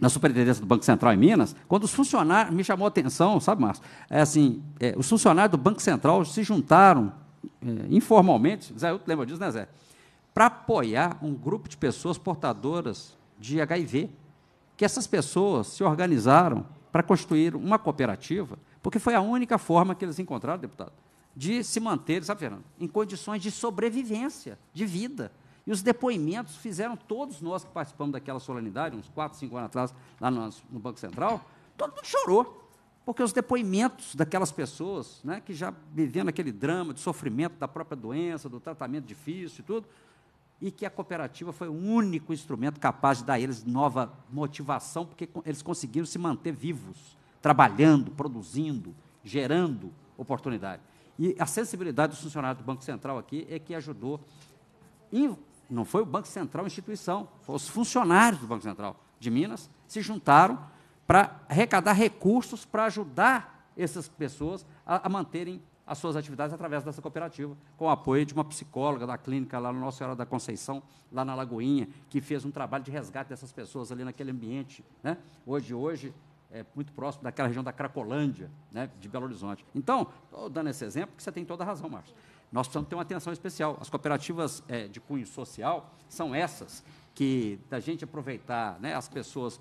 na superintendência do Banco Central em Minas, quando os funcionários, me chamou a atenção, sabe, Márcio? É assim, é, os funcionários do Banco Central se juntaram é, informalmente, Zé, eu lembro disso, né, Zé? Para apoiar um grupo de pessoas portadoras de HIV. Que essas pessoas se organizaram para construir uma cooperativa porque foi a única forma que eles encontraram, deputado, de se manter, sabe, Fernando, em condições de sobrevivência, de vida. E os depoimentos fizeram todos nós que participamos daquela solenidade, uns 4, 5 anos atrás, lá no, no Banco Central, todo mundo chorou. Porque os depoimentos daquelas pessoas né, que já vivendo aquele drama de sofrimento da própria doença, do tratamento difícil e tudo, e que a cooperativa foi o único instrumento capaz de dar a eles nova motivação, porque eles conseguiram se manter vivos trabalhando, produzindo, gerando oportunidade. E a sensibilidade dos funcionários do Banco Central aqui é que ajudou. E não foi o Banco Central a instituição, foram os funcionários do Banco Central de Minas se juntaram para arrecadar recursos para ajudar essas pessoas a, a, manterem as suas atividades através dessa cooperativa, com o apoio de uma psicóloga da clínica lá no Nossa Senhora da Conceição, lá na Lagoinha, que fez um trabalho de resgate dessas pessoas ali naquele ambiente. Né? Hoje, hoje, é, muito próximo daquela região da Cracolândia, né, de Belo Horizonte. Então, estou dando esse exemplo porque você tem toda a razão, Márcio. Nós precisamos ter uma atenção especial. As cooperativas é, de cunho social são essas que, da gente aproveitar né, as pessoas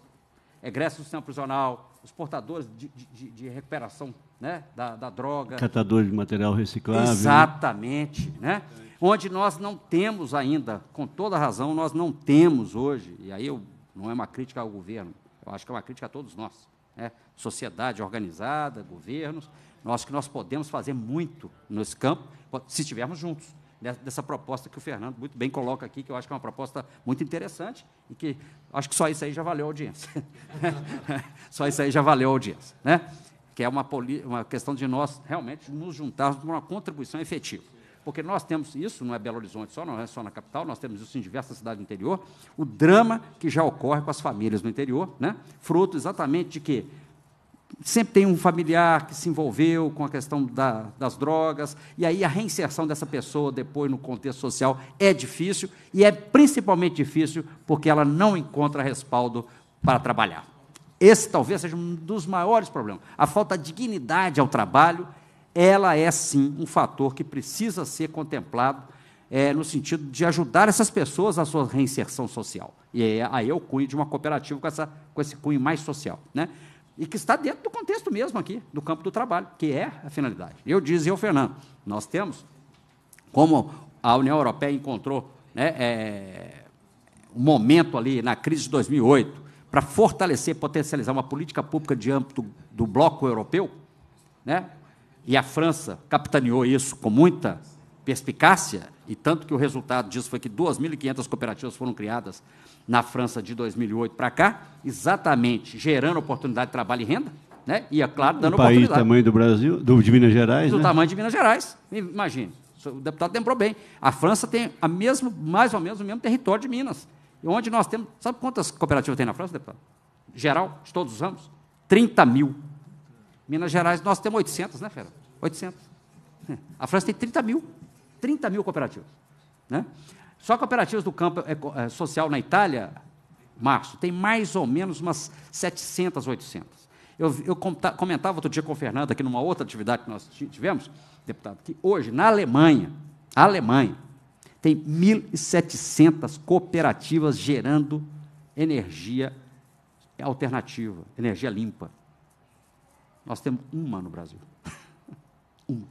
egressos do sistema prisional, os portadores de, de, de recuperação né, da, da, droga. Catadores de material reciclável. Né? Exatamente. Né? Onde nós não temos ainda, com toda razão, nós não temos hoje, e aí eu, não é uma crítica ao governo, eu acho que é uma crítica a todos nós né? sociedade organizada, governos. Nós que nós podemos fazer muito nesse campo, se estivermos juntos né, dessa proposta que o Fernando muito bem coloca aqui, que eu acho que é uma proposta muito interessante e que acho que só isso aí já valeu a audiência. só isso aí já valeu a audiência, né? Que é uma, uma questão de nós realmente nos juntarmos para uma contribuição efetiva porque nós temos isso, não é Belo Horizonte só, não é só na capital, nós temos isso em diversas cidades do interior, o drama que já ocorre com as famílias no interior, né? fruto exatamente de que sempre tem um familiar que se envolveu com a questão da, das drogas, e aí a reinserção dessa pessoa depois no contexto social é difícil, e é principalmente difícil porque ela não encontra respaldo para trabalhar. Esse talvez seja um dos maiores problemas. A falta de dignidade ao trabalho ela é sim um fator que precisa ser contemplado é, no sentido de ajudar essas pessoas à sua reinserção social. E é, aí é o cunho de uma cooperativa com, essa, com esse cunho mais social. Né? E que está dentro do contexto mesmo aqui, do campo do trabalho, que é a finalidade. Eu dizia ao Fernando, nós temos, como a União Europeia encontrou né, é, um momento ali na crise de 2008 para fortalecer, potencializar uma política pública de âmbito do bloco europeu, né, e a França capitaneou isso com muita perspicácia, e tanto que o resultado disso foi que 2.500 cooperativas foram criadas na França de 2008 para cá, exatamente gerando oportunidade de trabalho e renda, né? e, é claro, dando o país do tamanho do Brasil, do, de Minas Gerais. Do né? tamanho de Minas Gerais, imagine. O deputado lembrou bem. A França tem a mesmo, mais ou menos o mesmo território de Minas. Onde nós temos. Sabe quantas cooperativas tem na França, deputado? Geral, de todos os ramos? 30 mil. Minas Gerais, nós temos 800, né, Fera? 800. É. A França tem 30 mil. 30 mil cooperativas. Né? Só cooperativas do campo é, é, social na Itália, Março, tem mais ou menos umas 700, 800. Eu, eu comentava outro dia com o Fernando aqui numa outra atividade que nós tivemos, deputado, que hoje, na Alemanha, a Alemanha tem 1.700 cooperativas gerando energia alternativa, energia limpa. Nós temos uma no Brasil. uma.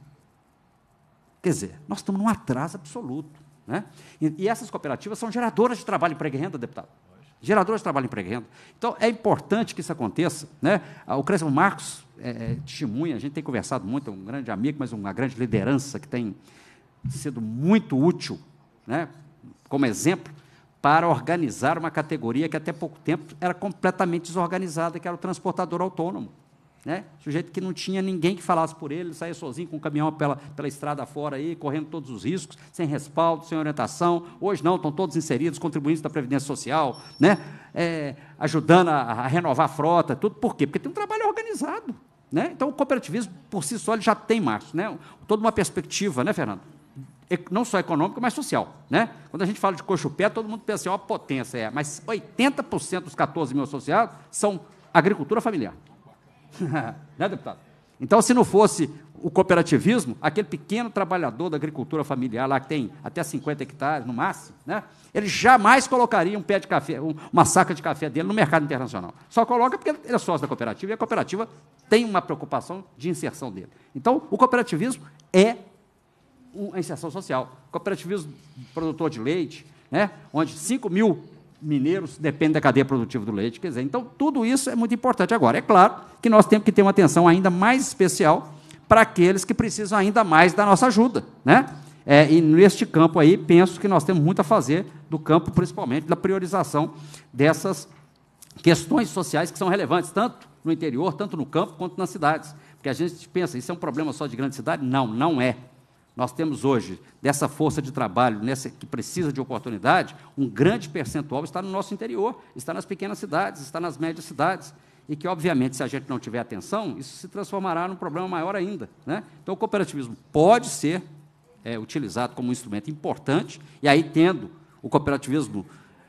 Quer dizer, nós estamos num atraso absoluto. Né? E, e essas cooperativas são geradoras de trabalho, emprego e renda, deputado. Geradoras de trabalho, emprego e renda. Então, é importante que isso aconteça. Né? Ah, o Crespo Marcos é, é, testemunha, a gente tem conversado muito, é um grande amigo, mas uma grande liderança que tem sido muito útil, né? como exemplo, para organizar uma categoria que até pouco tempo era completamente desorganizada, que era o transportador autônomo. Né? Sujeito que não tinha ninguém que falasse por ele, ele saía sozinho com o caminhão pela, pela estrada fora aí, correndo todos os riscos, sem respaldo, sem orientação. Hoje não, estão todos inseridos, contribuintes da Previdência Social, né? É, ajudando a, a, renovar a frota, tudo. Por quê? Porque tem um trabalho organizado. Né? Então o cooperativismo, por si só, ele já tem, Marcos, né? toda uma perspectiva, né, Fernando? não só econômica, mas social. Né? Quando a gente fala de pé, todo mundo pensa, assim, ó, uma potência é, mas 80% dos 14 mil associados são agricultura familiar. né, deputado? Então, se não fosse o cooperativismo, aquele pequeno trabalhador da agricultura familiar lá que tem até 50 hectares no máximo, né? Ele jamais colocaria um pé de café, uma saca de café dele no mercado internacional. Só coloca porque ele é sócio da cooperativa e a cooperativa tem uma preocupação de inserção dele. Então, o cooperativismo é uma inserção social. cooperativismo produtor de leite, né? Onde 5 mil mineiros dependem da cadeia produtiva do leite. Quer dizer, então tudo isso é muito importante. Agora, é claro que nós temos que ter uma atenção ainda mais especial para aqueles que precisam ainda mais da nossa ajuda. Né? É, e neste campo aí, penso que nós temos muito a fazer do campo, principalmente, da priorização dessas questões sociais que são relevantes, tanto no interior, tanto no campo, quanto nas cidades. Porque a gente pensa, isso é um problema só de grande cidade? Não, não é nós temos hoje, dessa força de trabalho nessa, que precisa de oportunidade, um grande percentual está no nosso interior, está nas pequenas cidades, está nas médias cidades. E que, obviamente, se a gente não tiver atenção, isso se transformará num problema maior ainda. Né? Então, o cooperativismo pode ser é, utilizado como um instrumento importante, e aí, tendo o cooperativismo,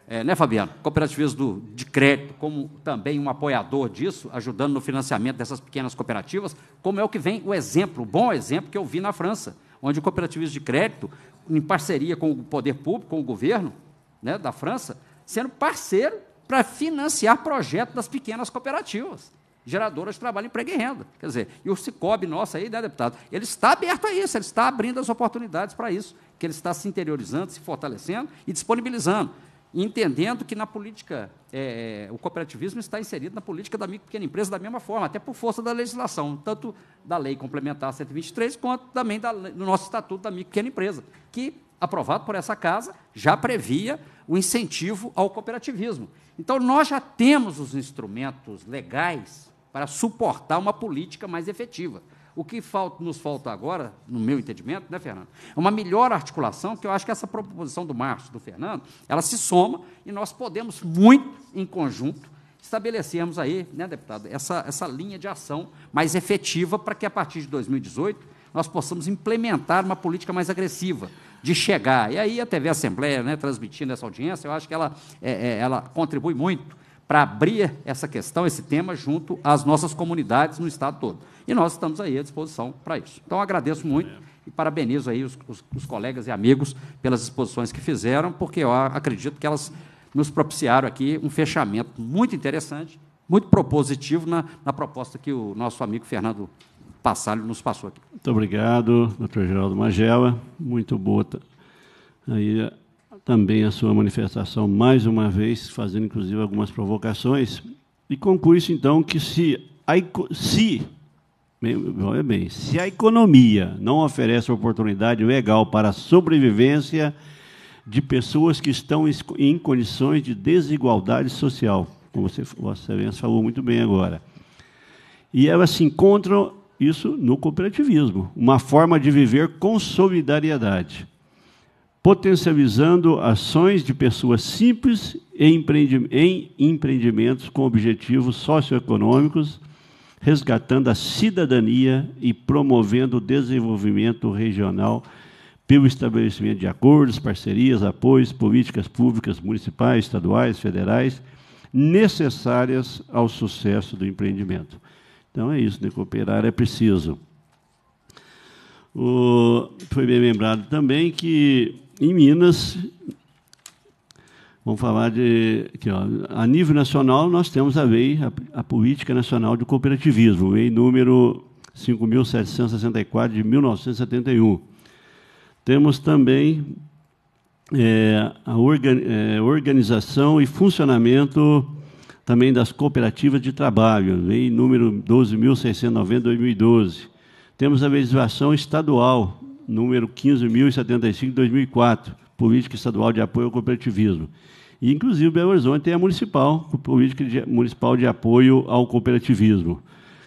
é, né, Fabiano? Cooperativismo de crédito, como também um apoiador disso, ajudando no financiamento dessas pequenas cooperativas, como é o que vem o exemplo, o bom exemplo que eu vi na França onde o cooperativismo de crédito, em parceria com o poder público, com o governo né, da França, sendo parceiro para financiar projetos das pequenas cooperativas, geradoras de trabalho, emprego e renda. Quer dizer, e o Cicobi nosso aí, né, deputado? Ele está aberto a isso, ele está abrindo as oportunidades para isso, que ele está se interiorizando, se fortalecendo e disponibilizando entendendo que na política, é, é, o cooperativismo está inserido na política da micro e pequena empresa da mesma forma, até por força da legislação, tanto da Lei Complementar 123, quanto também da, do nosso Estatuto da Micro e Pequena Empresa, que, aprovado por essa casa, já previa o incentivo ao cooperativismo. Então, nós já temos os instrumentos legais para suportar uma política mais efetiva. O que falta, nos falta agora, no meu entendimento, né, Fernando? É uma melhor articulação, que eu acho que essa proposição do Márcio, do Fernando, ela se soma e nós podemos muito, em conjunto, estabelecermos aí, né, deputado, essa, essa linha de ação mais efetiva para que a partir de 2018 nós possamos implementar uma política mais agressiva de chegar. E aí a TV Assembleia, né, transmitindo essa audiência, eu acho que ela, é, é ela contribui muito para abrir essa questão, esse tema, junto às nossas comunidades no Estado todo. E nós estamos aí à disposição para isso. Então, agradeço muito e parabenizo aí os, os, os, colegas e amigos pelas exposições que fizeram, porque eu acredito que elas nos propiciaram aqui um fechamento muito interessante, muito propositivo na, na proposta que o nosso amigo Fernando Passalho nos passou aqui. Muito obrigado, doutor Geraldo Magela. Muito boa aí também a sua manifestação mais uma vez, fazendo inclusive algumas provocações, e conclui-se então que se a, se, bem, se a economia não oferece oportunidade legal para a sobrevivência de pessoas que estão em condições de desigualdade social, como você, Vossa Excelência falou muito bem agora, e elas se encontram isso no cooperativismo, uma forma de viver com solidariedade potencializando ações de pessoas simples em, empreendimentos com objetivos socioeconômicos, resgatando a cidadania e promovendo o desenvolvimento regional pelo estabelecimento de acordos, parcerias, apoios, políticas públicas municipais, estaduais, federais, necessárias ao sucesso do empreendimento. Então é isso, né? cooperar é preciso. O, foi bem lembrado também que em Minas, vamos falar de. Aqui, ó, a nível nacional, nós temos a lei, a, a Política Nacional de Cooperativismo, lei número 5.764 de 1971. Temos também é, a organ, é, organização e funcionamento também das cooperativas de trabalho, lei número 12.690 2012. Temos a legislação estadual número 15.075 de 2004, Política Estadual de Apoio ao Cooperativismo. E, inclusive, Belo Horizonte tem a municipal, a Política Municipal de Apoio ao Cooperativismo,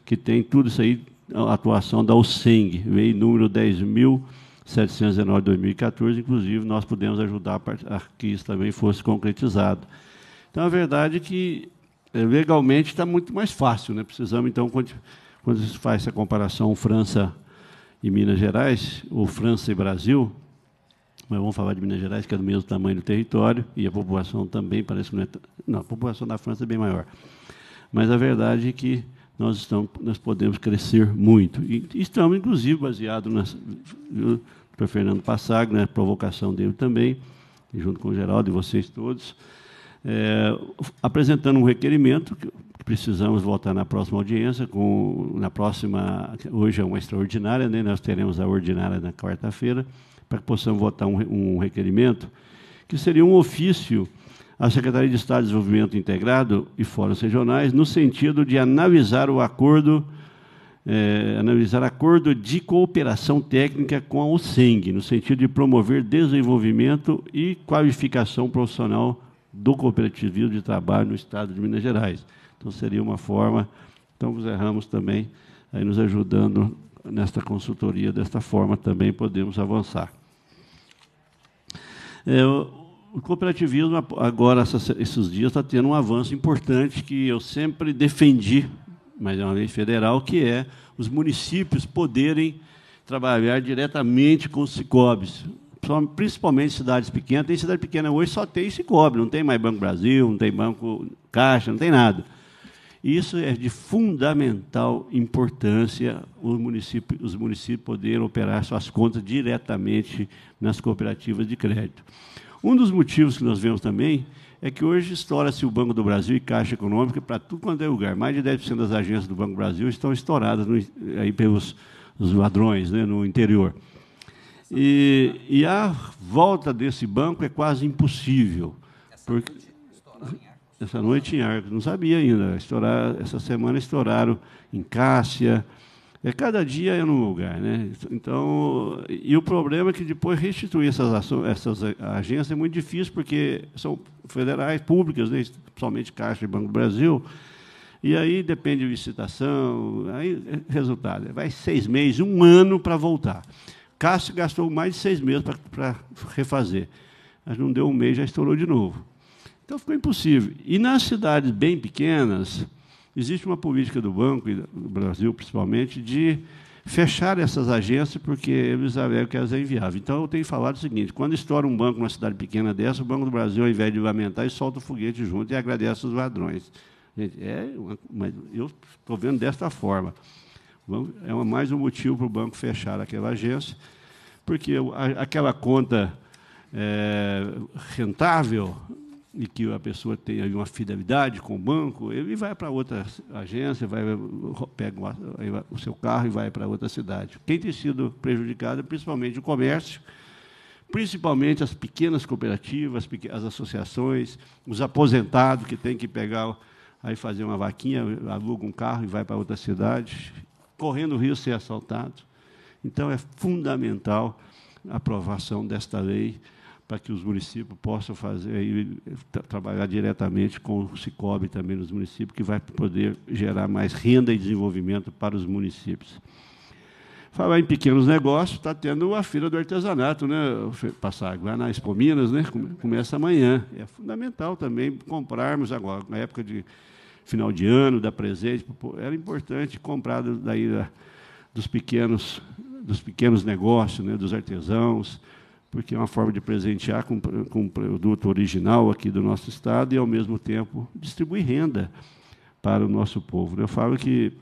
que tem tudo isso aí, a atuação da OSENG, lei número 10.719 de 2014, inclusive nós pudemos ajudar a que isso também fosse concretizado. Então, a verdade é que eh, legalmente está muito mais fácil, né? precisamos, então, quando se faz essa comparação França-França, e Minas Gerais, ou França e Brasil, mas vamos falar de Minas Gerais, que é do mesmo tamanho do território, e a população também parece que não é. Não, a população da França é bem maior. Mas a verdade é que nós, estamos, nós podemos crescer muito. E estamos, inclusive, baseados nas. Para Fernando Passag, na né, provocação dele também, junto com o Geraldo e vocês todos, é, apresentando um requerimento, precisamos voltar na próxima audiência, com, na próxima, hoje é uma extraordinária, né? nós teremos a ordinária na quarta-feira, para que possamos votar um, um requerimento, que seria um ofício à Secretaria de Estado de Desenvolvimento Integrado e fóruns regionais, no sentido de analisar o acordo, é, analisar acordo de cooperação técnica com a OSENG, no sentido de promover desenvolvimento e qualificação profissional do cooperativismo de trabalho no Estado de Minas Gerais. Então, seria uma forma. Então, José Ramos também aí nos ajudando nesta consultoria, desta forma também podemos avançar. É, o cooperativismo, agora, esses dias, está tendo um avanço importante que eu sempre defendi, mas é uma lei federal, que é os municípios poderem trabalhar diretamente com os Cicobes, principalmente cidades pequenas. Tem cidade pequena hoje só tem Cicobi, não tem mais Banco Brasil, não tem Banco Caixa, não tem nada. Isso é de fundamental importância os municípios, os municípios poderem operar suas contas diretamente nas cooperativas de crédito. Um dos motivos que nós vemos também é que hoje estoura-se o Banco do Brasil e Caixa Econômica para tudo quanto é lugar. Mais de 10% das agências do Banco do Brasil estão estouradas no, aí pelos ladrões né, no interior. E, e, a volta desse banco é quase impossível. Porque, essa noite em Arcos. Não sabia ainda. Estourar, essa semana estouraram em Cássia. É, cada dia é num lugar, né? Então, e o problema é que depois restituir essas, ações, essas agências é muito difícil, porque são federais, públicas, né? principalmente Caixa e Banco do Brasil, e aí depende de licitação, aí é resultado, vai seis meses, um ano para voltar. Caixa gastou mais de seis meses para refazer, mas não deu um mês, já estourou de novo. Então ficou impossível. E nas cidades bem pequenas, existe uma política do banco, do Brasil principalmente, de fechar essas agências porque eles alegam que elas é inviável. Então eu tenho falado o seguinte: quando estoura um banco numa cidade pequena dessa, o Banco do Brasil, ao invés de lamentar, solta o foguete junto e agradece os ladrões. Gente, é uma, mas eu estou vendo desta forma. É uma, mais um motivo para o banco fechar aquela agência, porque a, aquela conta é, rentável e que a pessoa tenha uma fidelidade com o banco, ele vai para outra agência, vai, pega o seu carro e vai para outra cidade. Quem tem sido prejudicado é principalmente o comércio, principalmente as pequenas cooperativas, as associações, os aposentados que têm que pegar, aí fazer uma vaquinha, aluga um carro e vai para outra cidade, correndo o risco de ser assaltado. Então, é fundamental a aprovação desta lei, para que os municípios possam fazer e trabalhar diretamente com o Cicobi também nos municípios, que vai poder gerar mais renda e desenvolvimento para os municípios. Falar em pequenos negócios, está tendo a fila do artesanato, né? Passar lá na Expo Minas, né? Começa amanhã. É fundamental também comprarmos agora, na época de final de ano, da presente, era importante comprar daí dos pequenos, dos pequenos negócios, né? dos artesãos, porque é uma forma de presentear com, com produto original aqui do nosso estado e, ao mesmo tempo, distribuir renda para o nosso povo. Né? Eu falo que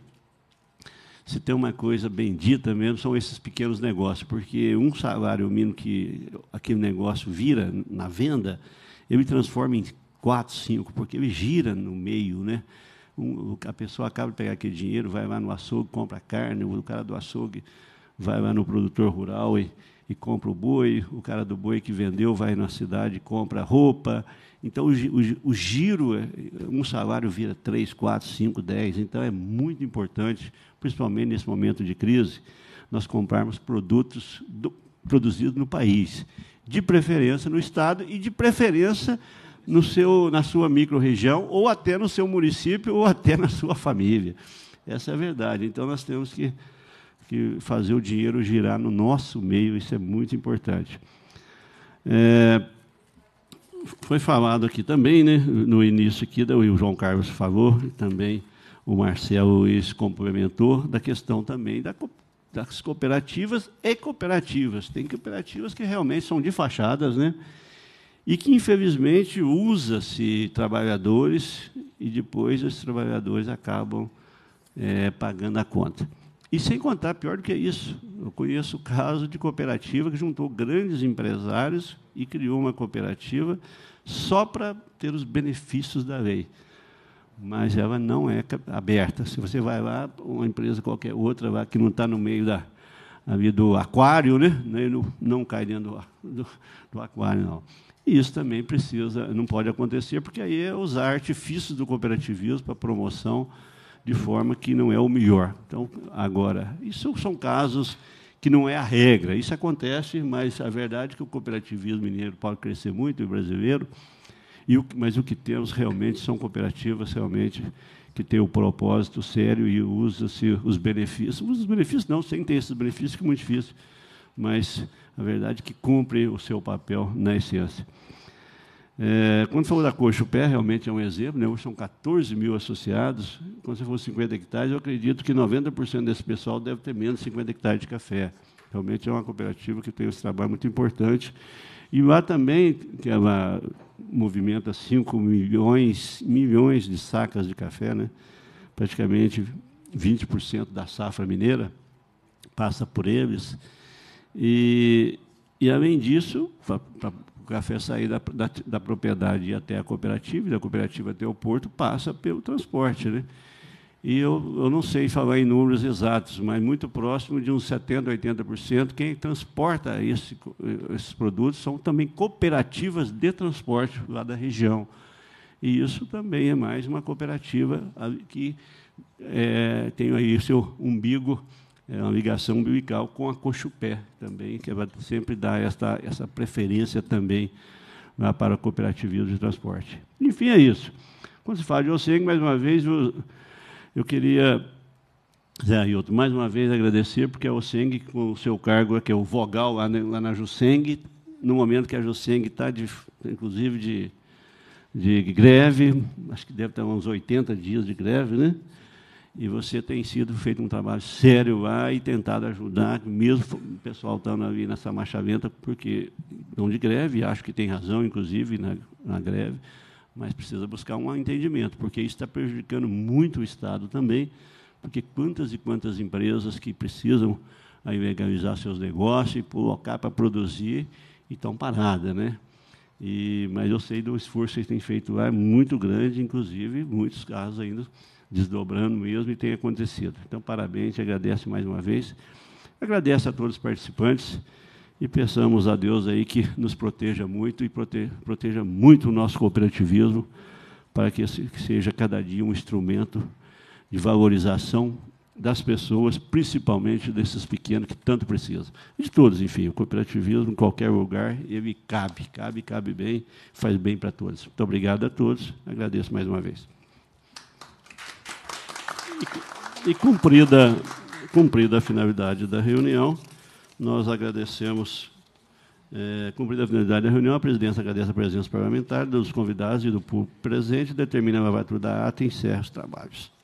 se tem uma coisa bendita mesmo são esses pequenos negócios, porque um salário mínimo que aquele negócio vira na venda, ele transforma em quatro, cinco, porque ele gira no meio, né? Um, a pessoa acaba de pegar aquele dinheiro, vai lá no açougue, compra carne, o cara do açougue vai lá no produtor rural e e compra o boi, o cara do boi que vendeu vai na cidade e compra roupa. Então, o, o, o giro, é, um salário vira 3, 4, 5, 10. Então, é muito importante, principalmente nesse momento de crise, nós comprarmos produtos do, produzidos no país, de preferência no Estado e de preferência no seu, na sua micro-região, ou até no seu município, ou até na sua família. Essa é a verdade. Então, nós temos que que fazer o dinheiro girar no nosso meio, isso é muito importante. É, foi falado aqui também, né, no início aqui, né, o João Carlos falou, e também o Marcelo se complementou, da questão também da, das cooperativas e cooperativas. Tem cooperativas que realmente são de fachadas, né? E que, infelizmente, usa-se trabalhadores e depois esses trabalhadores acabam é, pagando a conta. E sem contar, pior do que isso, eu conheço o caso de cooperativa que juntou grandes empresários e criou uma cooperativa só para ter os benefícios da lei. Mas ela não é aberta. Se você vai lá, uma empresa qualquer outra que não está no meio da, ali do aquário, né? né não, não cai dentro do, do, aquário, não. E isso também precisa, não pode acontecer, porque aí é usar artifícios do cooperativismo para promoção de forma que não é o melhor. Então, agora, isso são casos que não é a regra. Isso acontece, mas a verdade é que o cooperativismo mineiro pode crescer muito, o brasileiro, e o, mas o que temos realmente são cooperativas realmente que têm o um propósito sério e usa-se os benefícios. Usa os benefícios não, sem ter esses benefícios, que é muito difícil, mas a verdade é que cumprem o seu papel na essência. É, quando falou da coxa, o pé realmente é um exemplo, né? hoje são 14 mil associados. Quando você for 50 hectares, eu acredito que 90% desse pessoal deve ter menos de 50 hectares de café. Realmente é uma cooperativa que tem esse trabalho muito importante. E lá também, que ela é movimenta 5 milhões, milhões de sacas de café, né? praticamente 20% da safra mineira passa por eles. E, e além disso, para café sair da, da, da propriedade até a cooperativa, e da cooperativa até o porto, passa pelo transporte. Né? E eu, eu não sei falar em números exatos, mas muito próximo de uns 70%, 80%, quem transporta esse, esses produtos são também cooperativas de transporte lá da região. E isso também é mais uma cooperativa que é, tem aí seu umbigo é uma ligação umbilical com a coxupé também, que vai sempre dar essa essa preferência também né, para o cooperativismo de transporte. Enfim, é isso. Quando se fala de OCENG, mais uma vez, eu, eu queria, Zé Ailton, mais uma vez agradecer, porque a OCENG, com o seu cargo, que é o vogal lá, né, lá na JUSENG, no momento que a JUSENG está, de, inclusive, de, de greve, acho que deve ter uns 80 dias de greve, né? E você tem sido feito um trabalho sério lá e tentado ajudar, mesmo o pessoal estando ali nessa marcha venta, porque estão de greve, acho que tem razão, inclusive, na, na greve, mas precisa buscar um entendimento, porque isso está prejudicando muito o Estado também, porque quantas e quantas empresas que precisam aí legalizar seus negócios e colocar para produzir e estão paradas, né? E, mas eu sei do esforço que vocês têm feito lá, é muito grande, inclusive, muitos casos ainda desdobrando mesmo e tem acontecido. Então, parabéns, te agradeço mais uma vez. Agradeço a todos os participantes e peçamos a Deus aí que nos proteja muito e proteja, proteja muito o nosso cooperativismo para que seja cada dia um instrumento de valorização das pessoas, principalmente desses pequenos que tanto precisam. De todos, enfim, o cooperativismo, em qualquer lugar, ele cabe, cabe, cabe bem, faz bem para todos. Muito obrigado a todos, agradeço mais uma vez. E, cumprida, cumprida a finalidade da reunião, nós agradecemos. É, cumprida a finalidade da reunião, a presidência agradece a presença parlamentar dos convidados e do público presente, determina a lavatura da ata e encerra os trabalhos.